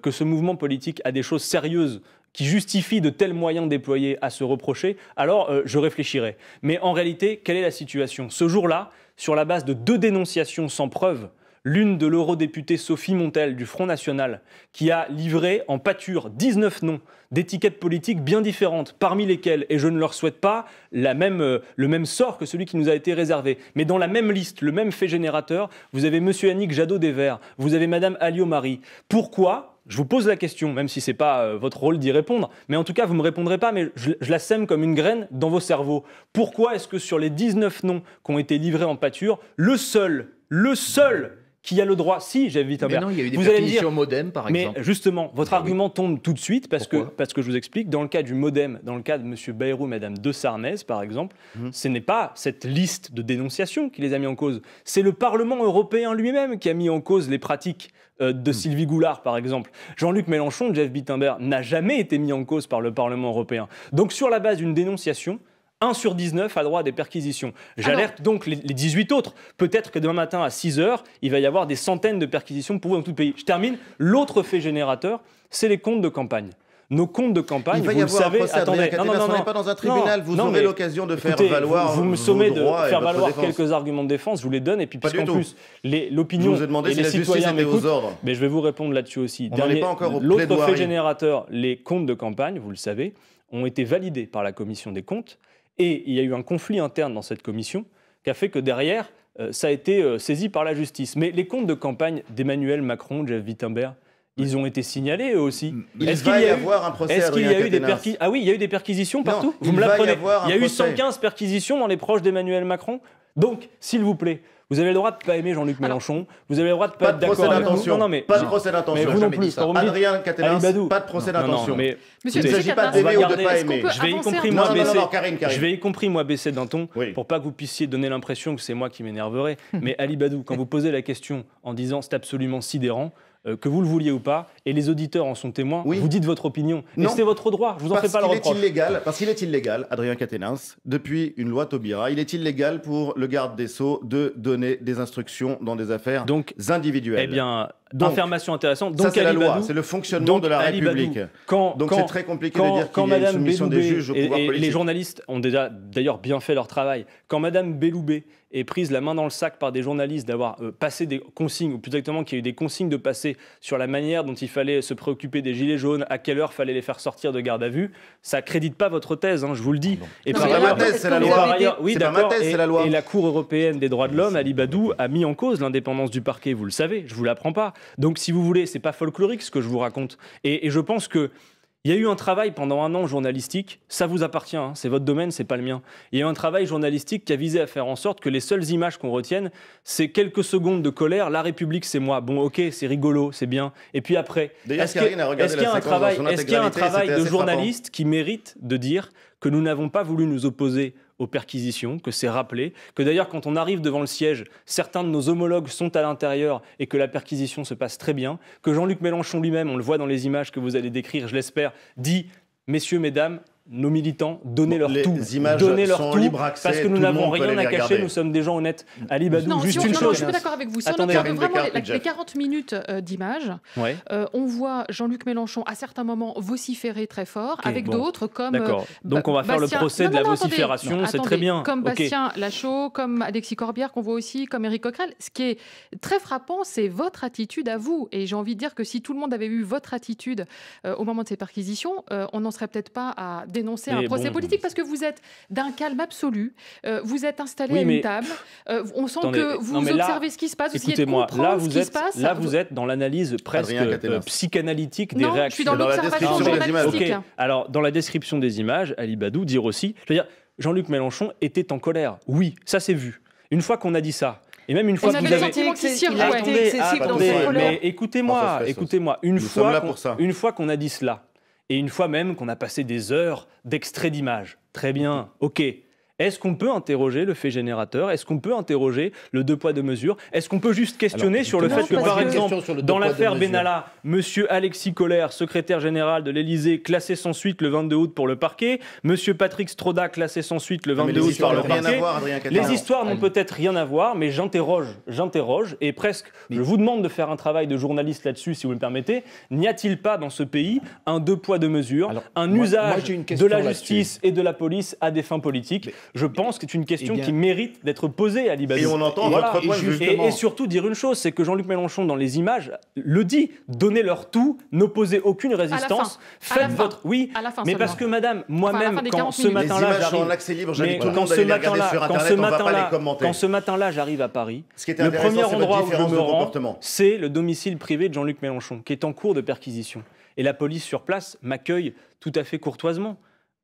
que ce mouvement politique a des choses sérieuses qui justifient de tels moyens déployés à se reprocher, alors je réfléchirai. Mais en réalité, quelle est la situation Ce jour-là, sur la base de deux dénonciations sans preuve, l'une de l'eurodéputée Sophie Montel du Front National, qui a livré en pâture 19 noms d'étiquettes politiques bien différentes, parmi lesquelles, et je ne leur souhaite pas euh, le même sort que celui qui nous a été réservé, mais dans la même liste, le même fait générateur, vous avez M. Annick Jadot des Verts, vous avez Mme Alio marie Pourquoi je vous pose la question, même si c'est pas euh, votre rôle d'y répondre, mais en tout cas, vous me répondrez pas, mais je, je la sème comme une graine dans vos cerveaux. Pourquoi est-ce que sur les 19 noms qui ont été livrés en pâture, le seul, le seul qui a le droit. Si, Jeff un Mais a eu des vous modem, par exemple. Mais justement, votre ah argument tombe tout de suite parce que, parce que je vous explique. Dans le cas du modem, dans le cas de M. Bayrou et Mme De Sarnez, par exemple, mhm. ce n'est pas cette liste de dénonciations qui les a mis en cause. C'est le Parlement européen lui-même qui a mis en cause les pratiques euh, de mhm. Sylvie Goulard, par exemple. Jean-Luc Mélenchon, Jeff Bittenberg, n'a jamais été mis en cause par le Parlement européen. Donc, sur la base d'une dénonciation, 1 sur 19 a droit à des perquisitions. Ah J'alerte donc les, 18 autres. Peut-être que demain matin à 6 heures, il va y avoir des centaines de perquisitions pour vous dans tout le pays. Je termine. L'autre fait générateur, c'est les comptes de campagne nos comptes de campagne. vous le savez, attendez, non, non, non, n'est pas dans un tribunal. vous aurez l'occasion de faire valoir. Vous, me sommez de faire valoir quelques arguments de défense. Je vous les donne et puis puisqu'en plus l'opinion et si les citoyens ordres. mais je vais vous répondre là-dessus aussi. L'autre fait générateur, les comptes de campagne, vous le savez, ont été validés par la commission des comptes et il y a eu un conflit interne dans cette commission qui a fait que derrière, euh, ça a été euh, saisi par la justice. Mais les comptes de campagne d'Emmanuel Macron, Jeff Wittenberg, ils ont été signalés eux aussi. Est-ce qu'il y un procès qu'il des Ah oui, il y a eu des perquisitions partout. vous me l'apprenez. Il y a eu 115 perquisitions dans les proches d'Emmanuel Macron. Donc, s'il vous plaît, vous avez le droit de ne pas aimer Jean-Luc Mélenchon. Vous avez le droit de pas, pas être d'accord avec Non, mais pas de procès d'intention. Mais vous non plus. Adrien pas de procès d'intention. Mais il ne s'agit pas d'aimer ou de pas aimer. Je vais y compris moi baisser. Je vais y compris moi d'un ton pour pas que vous puissiez donner l'impression que c'est moi qui m'énerverais. [LAUGHS] Mais Ali Badou, quand vous posez la question en disant c'est absolument sidérant, euh, que vous le vouliez ou pas, et les auditeurs en sont témoins, vous dites votre opinion. mais c'est votre droit, je vous en fais pas le reproche. illégal, parce qu'il est illégal, Adrien Quatennens, depuis une loi Taubira, il est illégal pour le garde des Sceaux de donner des instructions dans des affaires Donc, individuelles. Eh bien, d'informations intéressantes intéressante. Donc, ça, c'est la loi, c'est le fonctionnement de la République. quand, donc, c'est très compliqué de dire qu'il y a Madame une soumission des juges au et, pouvoir politique. Les journalistes ont déjà, d'ailleurs, bien fait leur travail. Quand Madame Belloubet est prise la main dans le sac par des journalistes d'avoir euh, passé des consignes, ou plus exactement qu'il y a eu des consignes de passer sur la manière dont il fallait se préoccuper des gilets jaunes, à quelle heure fallait les faire sortir de garde à vue, ça crédite pas votre thèse, hein, je vous le dis. Ah et c'est la oui, ma thèse, c'est la loi. Et la Cour européenne des droits de l'homme, Ali Badou, a mis en cause l'indépendance du parquet, vous le savez, je vous l'apprends pas. Donc, si vous voulez, c'est pas folklorique ce que je vous raconte. Et, je pense que il y a eu un travail pendant un an journalistique, ça vous appartient, hein. c'est votre domaine, c'est pas le mien. Il y a eu un travail journalistique qui a visé à faire en sorte que les seules images qu'on retienne, c'est quelques secondes de colère, la République c'est moi. Bon, ok, c'est rigolo, c'est bien. Et puis après, est-ce qu'il y, a un travail, de journaliste qui mérite de dire que nous n'avons pas voulu nous opposer aux perquisitions, que c'est rappelé, que d'ailleurs quand on arrive devant le siège, certains de nos homologues sont à l'intérieur et que la perquisition se passe très bien, que Jean-Luc Mélenchon lui-même, on le voit dans les images que vous allez décrire, je l'espère, dit Messieurs, Mesdames, nos militants, donner leur tout. Images donner leur tout, parce que nous n'avons rien à cacher, nous sommes des gens honnêtes. Ali juste une chose. je suis d'accord avec vous. Si Attendez, on observe vraiment les, 40 minutes d'image, euh, d'images, euh, on voit Jean-Luc Mélenchon à certains moments vociférer très fort, avec d'autres comme. Euh, d'accord. Donc on va faire le procès de la vocifération, c'est très bien. Comme Bastien Lachaud, comme Alexis Corbière, qu'on voit aussi, comme Éric Coquerel. Ce qui est très frappant, c'est votre attitude à vous. Et j'ai envie de dire que si tout le monde avait eu votre attitude au moment de ces perquisitions, on n'en serait peut-être pas à dénoncer un procès politique parce que vous êtes d'un calme absolu. Euh, vous êtes installé à une table. Euh, on sent que vous observez ce qui se passe. vous moi là vous ce qui se passe. là vous êtes dans l'analyse presque euh, psychanalytique des non, réactions. Je suis dans, l'observation journalistique. Alors dans la description des images, Ali Badou dire aussi, je veux dire, Jean-Luc Mélenchon était en colère. Oui, ça s'est vu. Une fois qu'on a dit ça, et même une fois que vous avez sentiment qu'il cirque, excessif dans mais écoutez-moi, écoutez-moi, une fois qu'on a dit cela, et une fois même qu'on a passé des heures d'extrait d'images, très bien, ok, est-ce qu'on peut interroger le fait générateur Est-ce qu'on peut interroger le deux poids deux mesures Est-ce qu'on peut juste questionner sur le fait que, par exemple, dans l'affaire Benalla, Monsieur Alexis Collère, secrétaire général de l'Elysée, classé sans suite le 22 août pour le parquet, Monsieur Patrick Stroda, classé sans suite le 22 août pour le parquet. les histoires n'ont peut-être rien à voir, mais j'interroge, j'interroge, et presque, je vous demande de faire un travail de journaliste là-dessus, si vous me permettez. N'y a-t-il pas dans ce pays un deux poids deux mesures, un usage de la justice et de la police à des fins politiques je pense que c'est une question eh qui mérite d'être posée à Libazou. Et on entend surtout dire une chose, c'est que Jean-Luc Mélenchon dans les images le dit, donnez leur tout, n'opposez aucune résistance, faites votre oui, mais parce que madame, moi-même ce matin-là quand ce matin-là quand ce matin-là quand ce matin-là j'arrive à Paris, le premier endroit où je me rends, c'est le domicile privé de Jean-Luc Mélenchon qui est en cours de perquisition et la police sur place m'accueille tout à fait courtoisement.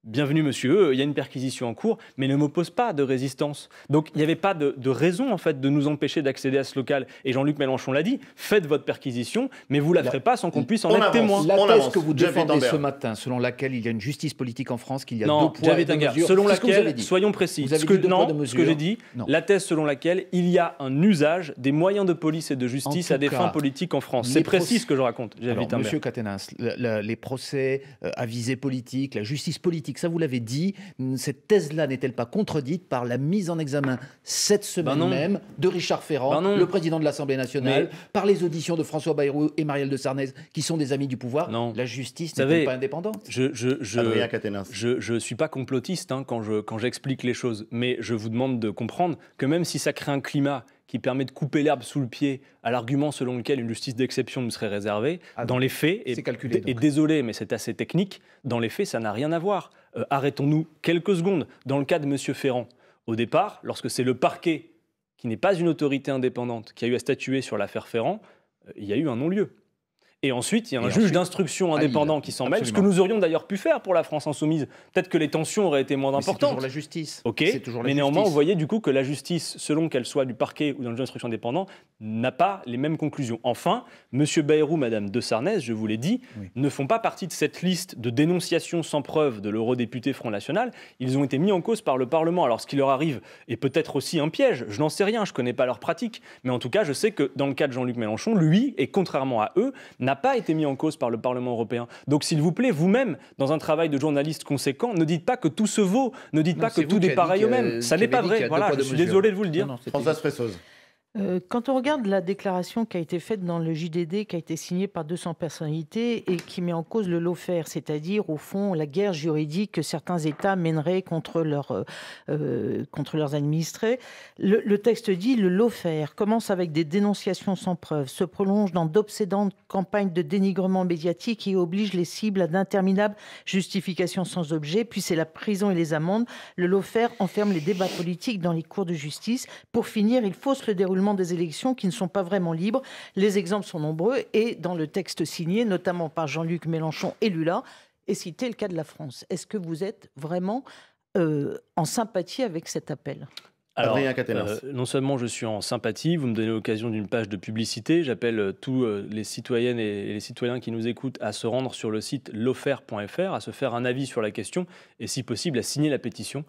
Bienvenue monsieur, euh, il y a une perquisition en cours, mais ne m'oppose pas de résistance. Donc il n'y avait pas de, raison en fait de nous empêcher d'accéder à ce local. Et Jean-Luc Mélenchon l'a dit, faites votre perquisition, mais vous ne la ferez pas sans qu'on puisse en on être avance, témoin. La thèse que vous défendez ce matin, selon laquelle il y a une justice politique en France, qu'il y a deux poids selon laquelle, soyons précis, ce que, non, ce que j'ai dit, la thèse selon laquelle il y a un usage des moyens de police et de justice à des fins politiques en France. C'est précis ce que je raconte. Alors, monsieur Catenas, les procès, à euh, visée politiques, la justice politique ça, vous l'avez dit. Cette thèse-là n'est-elle pas contredite par la mise en examen cette ben semaine même de Richard Ferrand, ben le président de l'Assemblée nationale, par les auditions de François Bayrou et Marielle de Sarnez, qui sont des amis du pouvoir non. La justice n'est pas indépendante Je ne je, suis pas complotiste hein, quand j'explique les choses. Mais je vous demande de comprendre que même si ça crée un climat qui permet de couper l'herbe sous le pied à l'argument selon lequel une justice d'exception nous serait réservée, ah dans les faits, et, et désolé, mais c'est assez technique, dans les faits, ça n'a rien à voir. Euh, arrêtons-nous quelques secondes. Dans le cas de M. Ferrand, au départ, lorsque c'est le parquet, qui n'est pas une autorité indépendante, qui a eu à statuer sur l'affaire Ferrand, euh, il y a eu un non-lieu. Et ensuite, il y a un juge d'instruction indépendant qui s'en mêle, ce que nous aurions d'ailleurs pu faire pour la France insoumise. Peut-être que les tensions auraient été moins importantes. C'est toujours la justice. Ok. Toujours mais néanmoins, vous voyez du coup que la justice, selon qu'elle soit du parquet ou le juge d'instruction indépendant, n'a pas les mêmes conclusions. Enfin, M. Bayrou, Mme De Sarnez, je vous l'ai dit, ne font pas partie de cette liste de dénonciations sans preuve de l'eurodéputé Front National. Ils ont été mis en cause par le Parlement. Alors, ce qui leur arrive est peut-être aussi un piège. Je n'en sais rien. Je ne connais pas leur pratique. Mais en tout cas, je sais que dans le cas de Jean-Luc Mélenchon, lui, et contrairement à eux, n'a n'a pas été mis en cause par le Parlement européen. Donc s'il vous plaît, vous-même, dans un travail de journaliste conséquent, ne dites pas que tout se vaut, ne dites pas que tout est pareil au même. Ça n'est pas vrai. Voilà, je suis désolé de vous le dire. Euh, quand on regarde la déclaration qui a été faite dans le JDD, qui a été signée par 200 personnalités et qui met en cause le lawfare, c'est-à-dire au fond la guerre juridique que certains États mèneraient contre, leur, euh, contre leurs administrés, le, texte dit le lawfare commence avec des dénonciations sans preuve, se prolonge dans d'obsédantes campagnes de dénigrement médiatique et oblige les cibles à d'interminables justifications sans objet, puis c'est la prison et les amendes. Le lawfare enferme les débats politiques dans les cours de justice. Pour finir, il fausse le déroulement des élections qui ne sont pas vraiment libres. Les exemples sont nombreux et dans le texte signé, notamment par Jean-Luc Mélenchon et Lula, est cité le cas de la France. Est-ce que vous êtes vraiment euh, en sympathie avec cet appel euh, non seulement je suis en sympathie, vous me donnez l'occasion d'une page de publicité. J'appelle euh, tous euh, les citoyennes et, les citoyens qui nous écoutent à se rendre sur le site lofer.fr, à se faire un avis sur la question et, si possible, à signer la pétition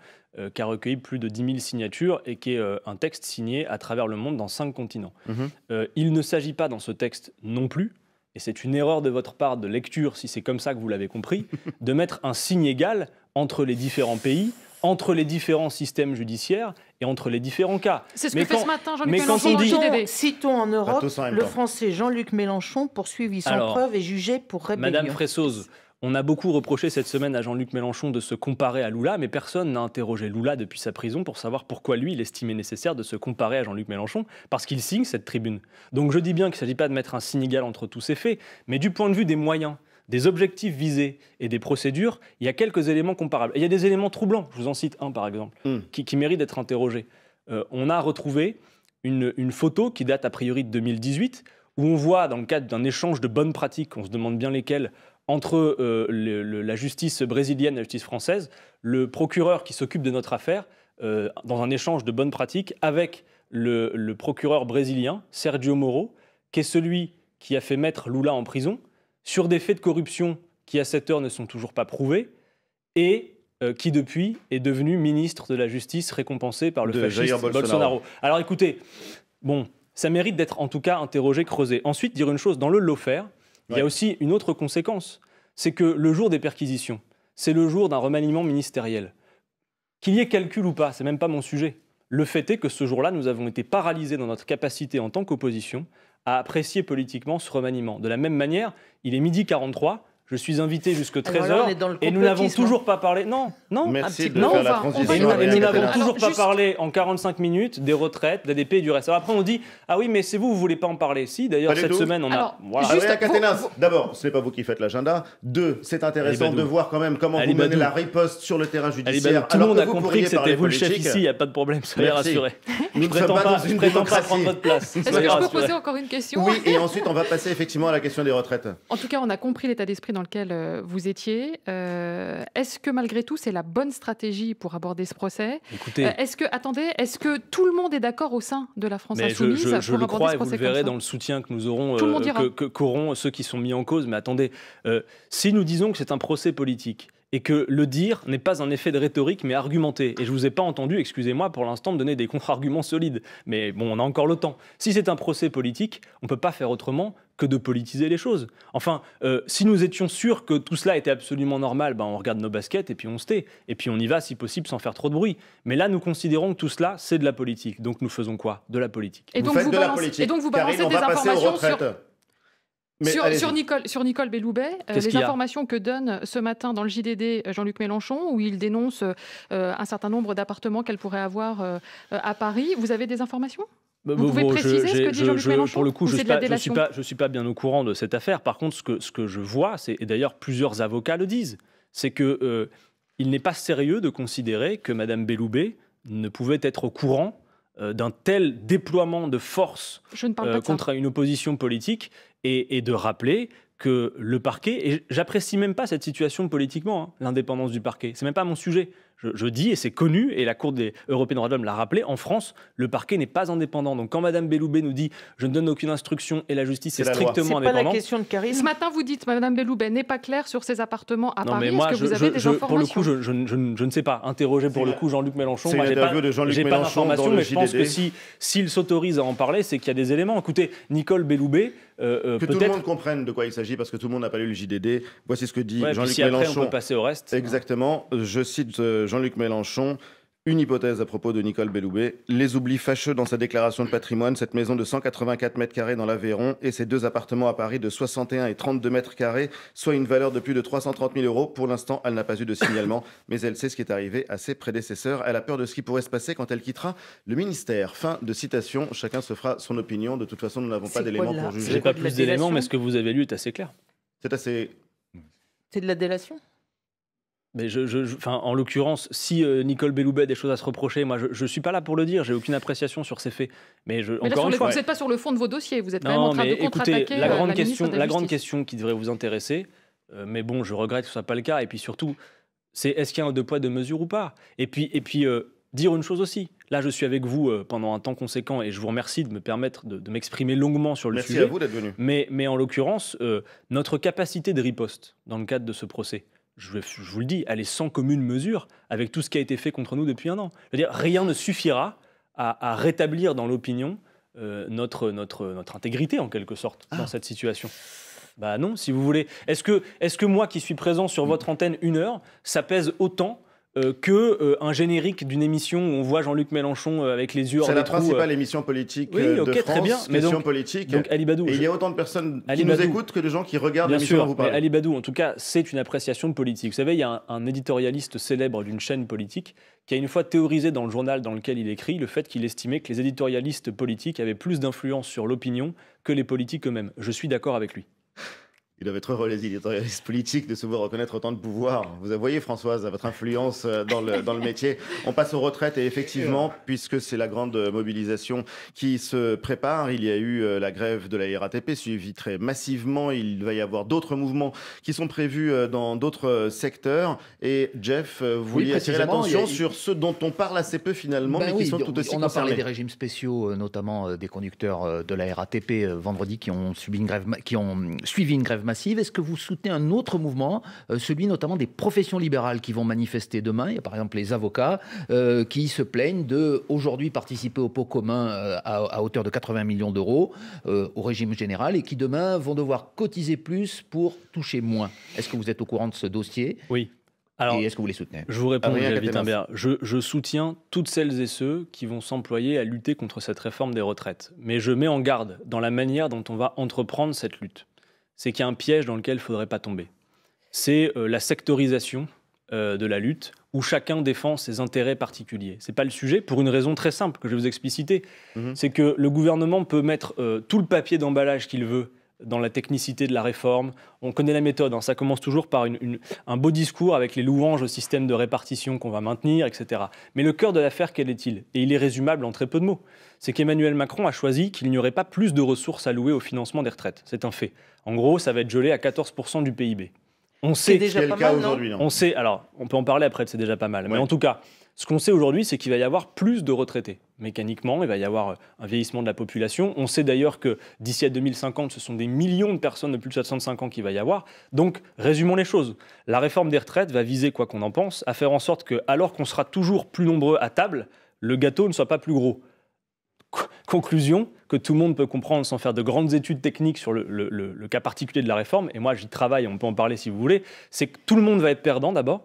qui a recueilli plus de 10 000 signatures et qui est un texte signé à travers le monde dans cinq continents. Mhm. il ne s'agit pas dans ce texte non plus, et c'est une erreur de votre part de lecture, si c'est comme ça que vous l'avez compris, [LAUGHS] de mettre un signe égal entre les différents pays entre les différents systèmes judiciaires et entre les différents cas. C'est ce fait ce matin Jean-Luc Mélenchon. dit... citons, en Europe le français Jean-Luc Mélenchon poursuivi sans preuve et jugé pour rébellion. Madame Fressoz, on a beaucoup reproché cette semaine à Jean-Luc Mélenchon de se comparer à Lula, mais personne n'a interrogé Lula depuis sa prison pour savoir pourquoi lui, il estimait nécessaire de se comparer à Jean-Luc Mélenchon, parce qu'il signe cette tribune. Donc je dis bien qu'il ne s'agit pas de mettre un signal entre tous ces faits, mais du point de vue des moyens des objectifs visés et des procédures, il y a quelques éléments comparables. il y a des éléments troublants, je vous en cite un par exemple, hmm. qui, méritent mérite d'être interrogés. Euh, on a retrouvé une, photo qui date a priori de 2018, où on voit, dans le cadre d'un échange de bonnes pratiques, on se demande bien lesquelles, entre euh, la justice brésilienne et la justice française, le procureur qui s'occupe de notre affaire, euh, dans un échange de bonnes pratiques avec le, le procureur brésilien, Sergio Moro, qui est celui qui a fait mettre Lula en prison, sur des faits de corruption qui, à cette heure, ne sont toujours pas prouvés, et euh, qui, depuis, est devenu ministre de la Justice récompensé par le de fasciste Bolsonaro. Alors écoutez, bon, ça mérite d'être en tout cas interrogé, creusé. Ensuite, dire une chose, dans le lofer, il y a aussi une autre conséquence, c'est que le jour des perquisitions, c'est le jour d'un remaniement ministériel. Qu'il y ait calcul ou pas, c'est même pas mon sujet. Le fait est que ce jour-là, nous avons été paralysés dans notre capacité en tant qu'opposition à apprécier politiquement ce remaniement. De la même manière, il est midi 43, je suis invité jusque 13h et nous n'avons toujours pas parlé. Non, non, Merci de non, faire la transition. Et nous n'avons toujours pas parlé en 45 minutes des retraites, de l'ADP et du reste. Alors après, on dit Ah oui, mais c'est vous, vous voulez pas en parler. Si, d'ailleurs, cette semaine, on a. Juste à Caténas, d'abord, ce n'est pas vous qui faites l'agenda. Deux, c'est intéressant de voir quand même comment vous menez la riposte sur le terrain judiciaire. Tout le monde a compris que c'était vous le chef ici, il n'y a pas de problème, [LAUGHS] soyez rassurés. Je ne prétends pas prendre votre place. Est-ce que je peux poser encore une question Oui, et ensuite, on va passer effectivement à la question des retraites. En tout cas, on a compris l'état d'esprit dans lequel euh, vous étiez. Euh, est-ce que malgré tout, c'est la bonne stratégie pour aborder ce procès euh, est-ce que attendez, est-ce que tout le monde est d'accord au sein de la France insoumise Je, le crois et vous le verrez dans le soutien que nous aurons, qu'auront ceux qui sont mis en cause. Mais attendez, si nous disons que c'est un procès politique et que le dire n'est pas un effet de rhétorique mais argumenté. Et je vous ai pas entendu, excusez-moi pour l'instant, me donner des contre-arguments solides. Mais bon, on a encore le temps. Si c'est un procès politique, on ne peut pas faire autrement que de politiser les choses. Enfin, euh, si nous étions sûrs que tout cela était absolument normal, ben on regarde nos baskets et puis on se tait. Et puis on y va si possible sans faire trop de bruit. Mais là, nous considérons que tout cela, c'est de la politique. Donc nous faisons quoi De la politique. Et, donc, vous vous balancez des informations sur sur, Nicole, sur Nicole Belloubet, euh, les informations que donne ce matin dans le JDD euh, Jean-Luc Mélenchon, où il dénonce euh, un certain nombre d'appartements qu'elle pourrait avoir à Paris, vous avez des informations bah, vous bah, pouvez préciser ce que dit Jean-Luc Mélenchon Pour le coup, je ne suis, pas bien au courant de cette affaire. Par contre, ce que, ce que je vois, et d'ailleurs plusieurs avocats le disent, c'est que il n'est pas sérieux de considérer que Mme Belloubet ne pouvait être au courant d'un tel déploiement de force je ne parle contre une opposition politique et, de rappeler que le parquet, et j'apprécie même pas cette situation politiquement, hein, l'indépendance du parquet, c'est même pas mon sujet. Je, dis, et c'est connu, et la Cour des Européens droits de l'homme l'a rappelé, en France, le parquet n'est pas indépendant. Donc quand Mme Belloubet nous dit je ne donne aucune instruction et la justice est, strictement indépendante. pas la question de Ce matin, vous dites Mme Belloubet n'est pas claire sur ses appartements à Paris. Mais moi, que vous avez des informations pour le coup, je, ne sais pas. interroger pour le coup Jean-Luc Mélenchon. J'ai pas, pas d'informations, mais je pense que s'il s'autorise à en parler, c'est qu'il y a des éléments. Écoutez, Nicole Belloubet, euh, euh, que tout le monde comprenne de quoi il s'agit parce que tout le monde n'a pas lu le JDD. Voici ce que dit Jean-Luc Mélenchon. on passer au reste. Exactement. Je cite euh, Jean-Luc Mélenchon. Une hypothèse à propos de Nicole Belloubet, les oublis fâcheux dans sa déclaration de patrimoine, cette maison de 184 mètres carrés dans l'Aveyron et ses deux appartements à Paris de 61 et 32 mètres carrés, soit une valeur de plus de 330 000 euros. Pour l'instant, elle n'a pas eu de signalement, [LAUGHS] mais elle sait ce qui est arrivé à ses prédécesseurs. Elle a peur de ce qui pourrait se passer quand elle quittera le ministère. Fin de citation. Chacun se fera son opinion. De toute façon, nous n'avons pas d'éléments pour juger. J'ai pas plus d'éléments, mais ce que vous avez lu est assez clair. C'est assez. C'est de la délation mais je, en l'occurrence, si euh, Nicole Belloubet a des choses à se reprocher, moi, je ne suis pas là pour le dire, j'ai aucune appréciation sur ces faits. Mais, je, là, fois, vous n'êtes pas sur le fond de vos dossiers, vous êtes en train de contre-attaquer euh, la, grande la question, la, grande question qui devrait vous intéresser, euh, mais bon, je regrette que ce soit pas le cas, et puis surtout, c'est est-ce qu'il y a un deux poids, deux mesures ou pas Et puis, et puis dire une chose aussi, Là, je suis avec vous pendant un temps conséquent et je vous remercie de me permettre de, m'exprimer longuement sur le sujet. Merci à vous d'être venu. Mais, mais en l'occurrence, notre capacité de riposte dans le cadre de ce procès, je, vous le dis, elle est sans commune mesure avec tout ce qui a été fait contre nous depuis un an. Je dire, rien ne suffira à, rétablir dans l'opinion euh, notre, notre, intégrité, en quelque sorte, dans ah. cette situation. Bah non, si vous voulez. Est-ce que, est que moi qui suis présent sur mm. votre antenne une heure, ça pèse autant euh, que euh, un générique d'une émission où on voit Jean-Luc Mélenchon euh, avec les yeux hors C'est la principale émission politique oui, de France, très bien. Mais donc, politique. et il y a autant de personnes qui nous écoutent que de gens qui regardent l'émission dont vous Ali en tout cas, c'est une appréciation de politique. Vous savez, il y a un éditorialiste célèbre d'une chaîne politique qui a une fois théorisé dans le journal dans lequel il écrit le fait qu'il estimait que les éditorialistes politiques avaient plus d'influence sur l'opinion que les politiques eux-mêmes. Je suis d'accord avec lui. Il doivent être heureux, les éditorialistes politiques, de se voir reconnaître autant de pouvoir. Vous voyez, Françoise, votre influence euh, dans le, dans le métier. On passe aux retraites et effectivement, puisque c'est la grande mobilisation qui se prépare, il y a eu euh, la grève de la RATP suivie très massivement. Il va y avoir d'autres mouvements qui sont prévus euh, dans d'autres secteurs. Et Jeff, vous vouliez attirer l'attention sur ceux dont on parle assez peu finalement, ben mais qui sont tout aussi concernés. On a parlé des régimes spéciaux, notamment des conducteurs de la RATP vendredi qui ont, subi une grève, qui ont suivi une grève massive. Est-ce que vous soutenez un autre mouvement, euh, celui notamment des professions libérales qui vont manifester demain Il y a par exemple les avocats euh, qui se plaignent de aujourd'hui participer au pot commun euh, à, hauteur de 80 millions d'euros au régime général et qui demain vont devoir cotiser plus pour toucher moins. Est-ce que vous êtes au courant de ce dossier Oui. Alors, et est-ce que vous les soutenez Je vous réponds, M. je, je, soutiens toutes celles et ceux qui vont s'employer à lutter contre cette réforme des retraites. Mais je mets en garde dans la manière dont on va entreprendre cette lutte c'est qu'il y a un piège dans lequel il ne faudrait pas tomber. C'est euh, la sectorisation euh, de la lutte, où chacun défend ses intérêts particuliers. Ce n'est pas le sujet, pour une raison très simple que je vais vous expliciter. Mhm. C'est que le gouvernement peut mettre euh, tout le papier d'emballage qu'il veut dans la technicité de la réforme. On connaît la méthode, hein. ça commence toujours par un beau discours avec les louanges au système de répartition qu'on va maintenir, etc. Mais le cœur de l'affaire, quel est-il Et il est résumable en très peu de mots c'est qu'Emmanuel Macron a choisi qu'il n'y aurait pas plus de ressources allouées au financement des retraites. C'est un fait. En gros, ça va être gelé à 14% du PIB. On sait déjà pas le cas aujourd'hui. On sait, alors, on peut en parler après, c'est déjà pas mal. Mais en tout cas, ce qu'on sait aujourd'hui, c'est qu'il va y avoir plus de retraités. Mécaniquement, il va y avoir euh, un vieillissement de la population. On sait d'ailleurs que d'ici à 2050, ce sont des millions de personnes de plus de 65 ans qu'il va y avoir. Donc, résumons les choses. La réforme des retraites va viser, quoi qu'on en pense, à faire en sorte que, alors qu'on sera toujours plus nombreux à table, le gâteau ne soit pas plus gros conclusion que tout le monde peut comprendre sans faire de grandes études techniques sur le, cas particulier de la réforme, et moi j'y travaille, on peut en parler si vous voulez, c'est que tout le monde va être perdant d'abord,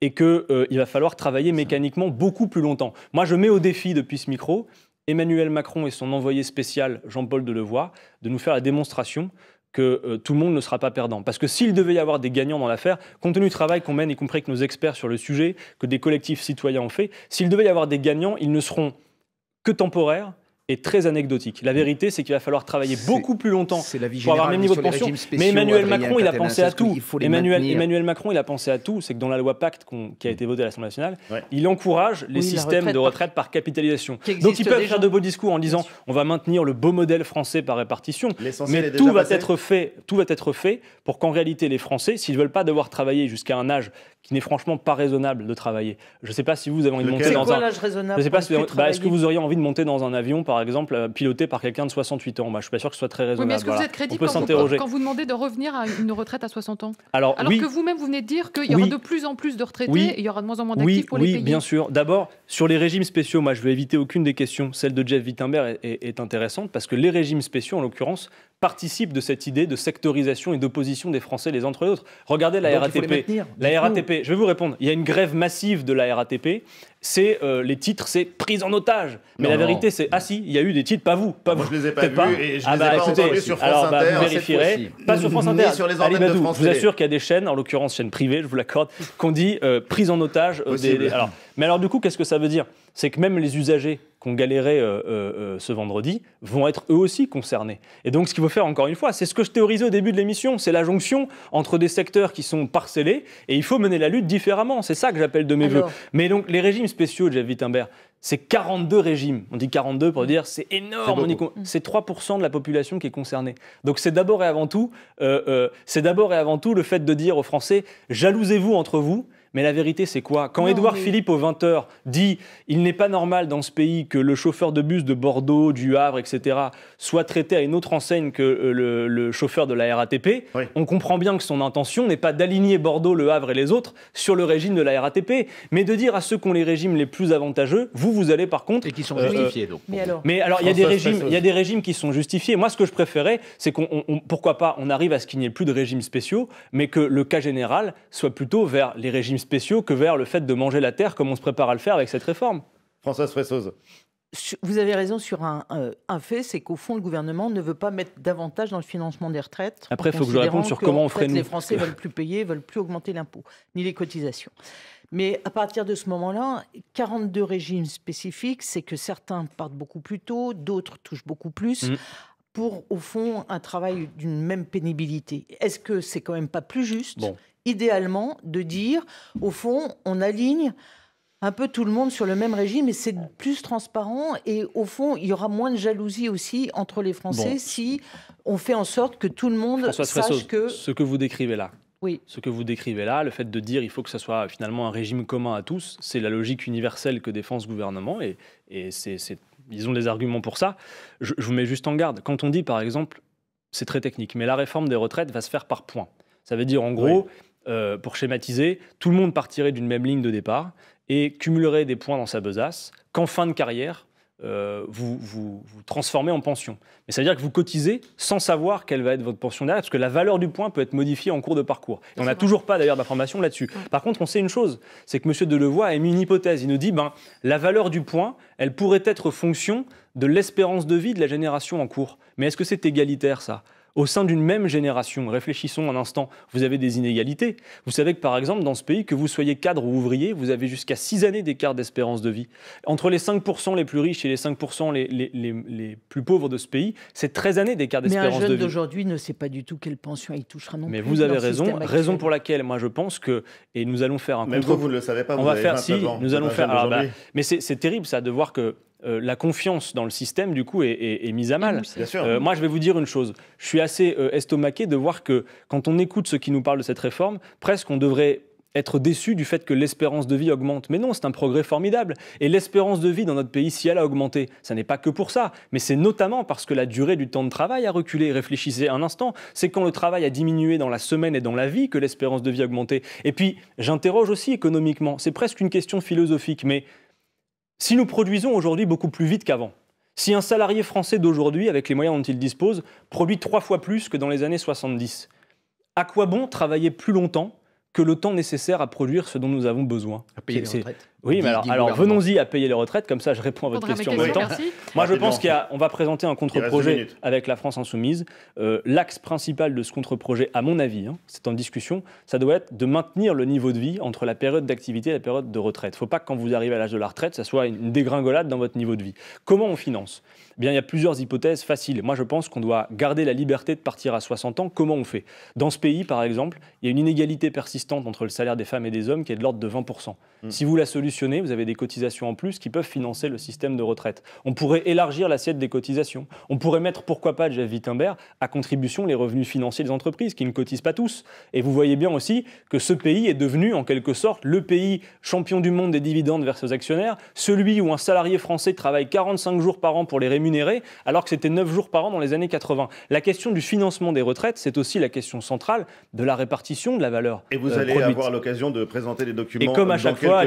et qu'il euh, va falloir travailler mécaniquement beaucoup plus longtemps. Moi je mets au défi depuis ce micro Emmanuel Macron et son envoyé spécial Jean-Paul Delevoye de nous faire la démonstration que euh, tout le monde ne sera pas perdant. Parce que s'il devait y avoir des gagnants dans l'affaire, compte tenu du travail qu'on mène, y compris que nos experts sur le sujet, que des collectifs citoyens ont fait, s'il devait y avoir des gagnants, ils ne seront que temporaires, est très anecdotique. La mm. vérité, c'est qu'il va falloir travailler beaucoup plus longtemps pour avoir le même niveau de pension. mais Emmanuel Macron, il a pensé à tout. Emmanuel, Emmanuel, Macron, il a pensé à tout. C'est que dans la loi Pacte qui a mm. été votée à l'Assemblée nationale, il encourage les systèmes de retraite par, capitalisation. Donc ils peuvent faire de beaux discours en disant on va maintenir le beau modèle français par répartition, mais tout va, être fait, tout va être fait pour qu'en réalité les Français, s'ils ne veulent pas devoir travailler jusqu'à un âge qui n'est franchement pas raisonnable de travailler. Je ne sais pas si vous avez envie de monter dans un. est-ce que vous auriez envie de monter dans un avion, par exemple, euh, piloté par quelqu'un de 68 ans bah, Je ne suis pas sûr que ce soit très raisonnable. est-ce quand, vous, demandez de revenir à une retraite à 60 ans Alors, que vous-même vous venez de dire qu'il y aura de plus en plus de retraités et il y aura de moins en moins d'actifs pour les pays. Oui, bien sûr. D'abord, sur les régimes spéciaux, moi, je vais éviter aucune des questions. Celle de Jeff Wittenberg est intéressante parce que les régimes spéciaux, en l'occurrence, participe de cette idée de sectorisation et d'opposition des Français les uns entre les autres. Regardez la RATP. la RATP, je vais vous répondre. Il y a une grève massive de la RATP. C'est euh, les titres, c'est prise en otage. Mais la vérité, c'est ah si, il y a eu des titres, pas vous, pas Moi, vous. Je les ai pas vus et je ne ah les ai bah, pas écoutez, sur France bah, Inter. vous hein, Pas sur France Inter. Sur les de France. je vous assure qu'il y a des chaînes, en l'occurrence chaîne privée, je vous l'accorde, qu'on dit euh, prise en otage. Euh, des, mais alors du coup, qu'est-ce que ça veut dire C'est que même les usagers qui ont galéré euh, euh, euh, ce vendredi vont être eux aussi concernés. Et donc ce qu'il faut faire encore une fois, c'est ce que je théorisais au début de l'émission, c'est la jonction entre des secteurs qui sont parcellés et il faut mener la lutte différemment. C'est ça que j'appelle de mes voeux. Mais donc les régimes spéciaux de Jeff Wittenberg, c'est 42 régimes. On dit 42 pour mm. dire c'est énorme. C'est 3% de la population qui est concernée. Donc c'est d'abord et avant tout, c'est d'abord et avant tout le fait de dire aux Français jalousez-vous entre vous mais la vérité, c'est quoi Quand Édouard Philippe, au 20h, dit Il n'est pas normal dans ce pays que le chauffeur de bus de Bordeaux, du Havre, etc., soit traité à une autre enseigne que euh, le, chauffeur de la RATP, on comprend bien que son intention n'est pas d'aligner Bordeaux, le Havre et les autres sur le régime de la RATP, mais de dire à ceux qui ont les régimes les plus avantageux Vous, vous allez par contre. Et qui sont euh, justifiés, euh, donc. Mais alors, alors il y, a des régimes, il y a des régimes qui sont justifiés. Moi, ce que je préférais, c'est qu'on, pourquoi pas, on arrive à ce qu'il n'y ait plus de régimes spéciaux, mais que le cas général soit plutôt vers les régimes spéciaux que vers le fait de manger la terre comme on se prépare à le faire avec cette réforme. Françoise Fressoz. Vous avez raison sur euh, un, fait, c'est qu'au fond, le gouvernement ne veut pas mettre davantage dans le financement des retraites. Après, il faut que je réponde sur comment on ferait nous. Les Français [LAUGHS] veulent plus payer, veulent plus augmenter l'impôt, ni les cotisations. Mais à partir de ce moment-là, 42 régimes spécifiques, c'est que certains partent beaucoup plus tôt, d'autres touchent beaucoup plus. Mm. pour, au fond, un travail d'une même pénibilité. Est-ce que c'est quand même pas plus juste idéalement de dire, au fond, on aligne un peu tout le monde sur le même régime et c'est plus transparent et au fond il y aura moins de jalousie aussi entre les Français si on fait en sorte que tout le monde sache que ce que vous décrivez là. Oui. Ce que vous décrivez là, le fait de dire il faut que ce soit finalement un régime commun à tous, c'est la logique universelle que défend ce gouvernement et, ils ont des arguments pour ça. Je, vous mets juste en garde. Quand on dit par exemple, c'est très technique, mais la réforme des retraites va se faire par points. Ça veut dire en gros, euh, pour schématiser, tout le monde partirait d'une même ligne de départ et cumulerait des points dans sa besace qu'en fin de carrière, euh, vous, vous, transformez en pension. Mais ça veut dire que vous cotisez sans savoir quelle va être votre pension derrière, parce que la valeur du point peut être modifiée en cours de parcours. Et on n'a toujours pas d'ailleurs d'informations là-dessus. Par contre, on sait une chose, c'est que M. Delevoye a émis une hypothèse. Il nous dit, ben, la valeur du point, elle pourrait être fonction de l'espérance de vie de la génération en cours. Mais est-ce que c'est égalitaire ça au sein d'une même génération. Réfléchissons un instant, vous avez des inégalités. Vous savez que par exemple, dans ce pays, que vous soyez cadre ou ouvrier, vous avez jusqu'à 6 années d'écart d'espérance de vie. Entre les 5% les plus riches et les 5% les, les, les, plus pauvres de ce pays, c'est 13 années d'écart d'espérance de vie. Mais un jeune d'aujourd'hui ne sait pas du tout quelle pension il touchera non Mais vous avez raison, raison pour laquelle moi je pense que, et nous allons faire un Même contre... vous ne le savez pas, on va faire, si, nous allons faire. Ah, bah, mais c'est terrible ça de voir que euh, la confiance dans le système, du coup, est, mise à mal. Euh, moi, je vais vous dire une chose. Je suis assez euh, estomaqué de voir que, quand on écoute ceux qui nous parlent de cette réforme, presque on devrait être déçu du fait que l'espérance de vie augmente. Mais non, c'est un progrès formidable. Et l'espérance de vie dans notre pays, si elle a augmenté, ça n'est pas que pour ça, mais c'est notamment parce que la durée du temps de travail a reculé. Réfléchissez un instant, c'est quand le travail a diminué dans la semaine et dans la vie que l'espérance de vie a augmenté. Et puis, j'interroge aussi économiquement, c'est presque une question philosophique, mais si nous produisons aujourd'hui beaucoup plus vite qu'avant, si un salarié français d'aujourd'hui, avec les moyens dont il dispose, produit trois fois plus que dans les années 70, à quoi bon travailler plus longtemps que le temps nécessaire à produire ce dont nous avons besoin à payer oui, mais alors, alors venons-y à payer les retraites, comme ça je réponds à votre question en Moi je pense qu'on va présenter un contre-projet avec la France insoumise. Euh, l'axe principal de ce contre-projet, à mon avis, hein, c'est en discussion, ça doit être de maintenir le niveau de vie entre la période d'activité et la période de retraite. Il ne faut pas que quand vous arrivez à l'âge de la retraite, ça soit une dégringolade dans votre niveau de vie. Comment on finance eh Bien, il y a plusieurs hypothèses faciles. Moi je pense qu'on doit garder la liberté de partir à 60 ans. Comment on fait Dans ce pays, par exemple, il y a une inégalité persistante entre le salaire des femmes et des hommes qui est de l'ordre de 20%. Hmm. Si vous la solution vous avez des cotisations en plus qui peuvent financer le système de retraite. On pourrait élargir l'assiette des cotisations. On pourrait mettre, pourquoi pas, Jeff Wittenberg, à contribution les revenus financiers des entreprises qui ne cotisent pas tous. Et vous voyez bien aussi que ce pays est devenu, en quelque sorte, le pays champion du monde des dividendes versus aux actionnaires, celui où un salarié français travaille 45 jours par an pour les rémunérer, alors que c'était 9 jours par an dans les années 80. La question du financement des retraites, c'est aussi la question centrale de la répartition de la valeur. Et vous euh, allez avoir l'occasion de présenter les documents. Et comme à euh, chaque fois, à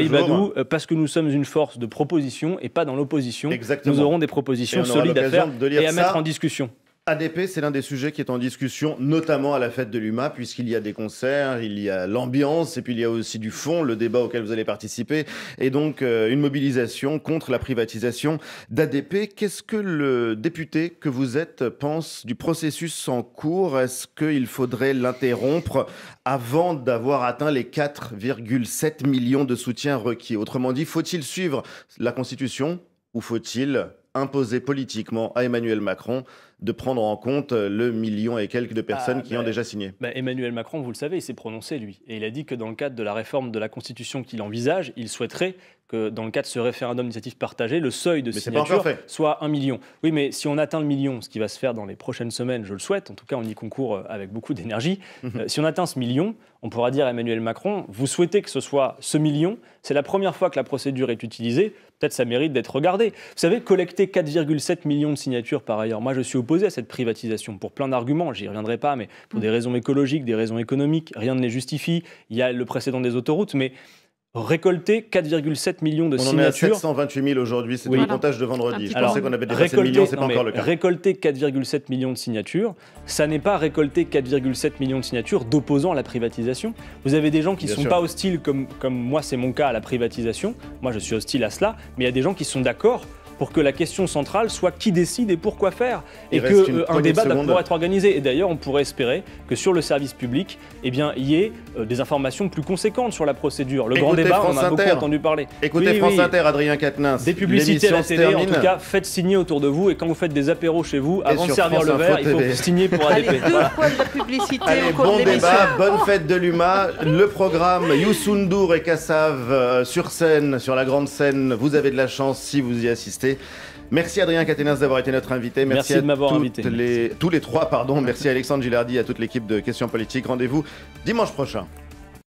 euh, parce que nous sommes une force de proposition et pas dans l'opposition, nous aurons des propositions solides à faire et à mettre en discussion. ADP, c'est l'un des sujets qui est en discussion, notamment à la fête de l'UMA, puisqu'il y a des concerts, il y a l'ambiance, et puis il y a aussi du fond, le débat auquel vous allez participer, et donc euh, une mobilisation contre la privatisation d'ADP. Qu'est-ce que le député que vous êtes pense du processus en cours Est-ce qu'il faudrait l'interrompre avant d'avoir atteint les 4,7 millions de soutiens requis Autrement dit, faut-il suivre la Constitution ou faut-il imposer politiquement à Emmanuel Macron de prendre en compte euh, le million et quelques de personnes ah, qui ont ben, déjà signé. Ben, Emmanuel Macron, vous le savez, il s'est prononcé, lui. Et il a dit que dans le cadre de la réforme de la Constitution qu'il envisage, il souhaiterait que dans le cadre de ce référendum d'initiative partagée, le seuil de signature soit un million. Oui, mais si on atteint le million, ce qui va se faire dans les prochaines semaines, je le souhaite, en tout cas on y concourt euh, avec beaucoup d'énergie, [LAUGHS] euh, si on atteint ce million, on pourra dire à Emmanuel Macron, vous souhaitez que ce soit ce million, c'est la première fois que la procédure est utilisée, peut-être ça mérite d'être regardé. Vous savez, collecter 4,7 millions de signatures par ailleurs, moi je suis opposé à cette privatisation pour plein d'arguments, j'y reviendrai pas, mais pour mm. des raisons écologiques, des raisons économiques, rien ne les justifie. Il y a le précédent des autoroutes, mais récolter 4,7 millions de signatures. On en est à 000 aujourd'hui, c'est le comptage de vendredi. Je pensais qu'on avait des le c'est pas encore le cas. Récolter 4,7 millions de signatures, ça n'est pas récolter 4,7 millions de signatures d'opposants à la privatisation. Vous avez des gens qui ne sont pas hostiles, comme, comme moi c'est mon cas, à la privatisation. Moi je suis hostile à cela, mais il y a des gens qui sont d'accord pour que la question centrale soit qui décide et pourquoi faire, et qu'un euh, débat doit pouvoir être organisé. Et d'ailleurs, on pourrait espérer que sur le service public, eh bien, il y ait euh, des informations plus conséquentes sur la procédure. Le grand débat, France on a beaucoup entendu parler. Écoutez France Inter, Adrien Quatennens. Des publicités à la télé, en tout cas, faites signer autour de vous, et quand vous faites des apéros chez vous, avant de servir le verre, il faut signer pour ADP. publicité bon débat, bonne fête de l'UMA, le programme Youssoundour et Kassav euh, sur scène, sur la grande scène, vous avez de la chance si vous y assistez. Merci Adrien Caténas d'avoir été notre invité. Merci, de m'avoir invité. tous les trois, pardon. Merci à Alexandre Gilardi, à toute l'équipe de Questions Politiques. Rendez-vous dimanche prochain.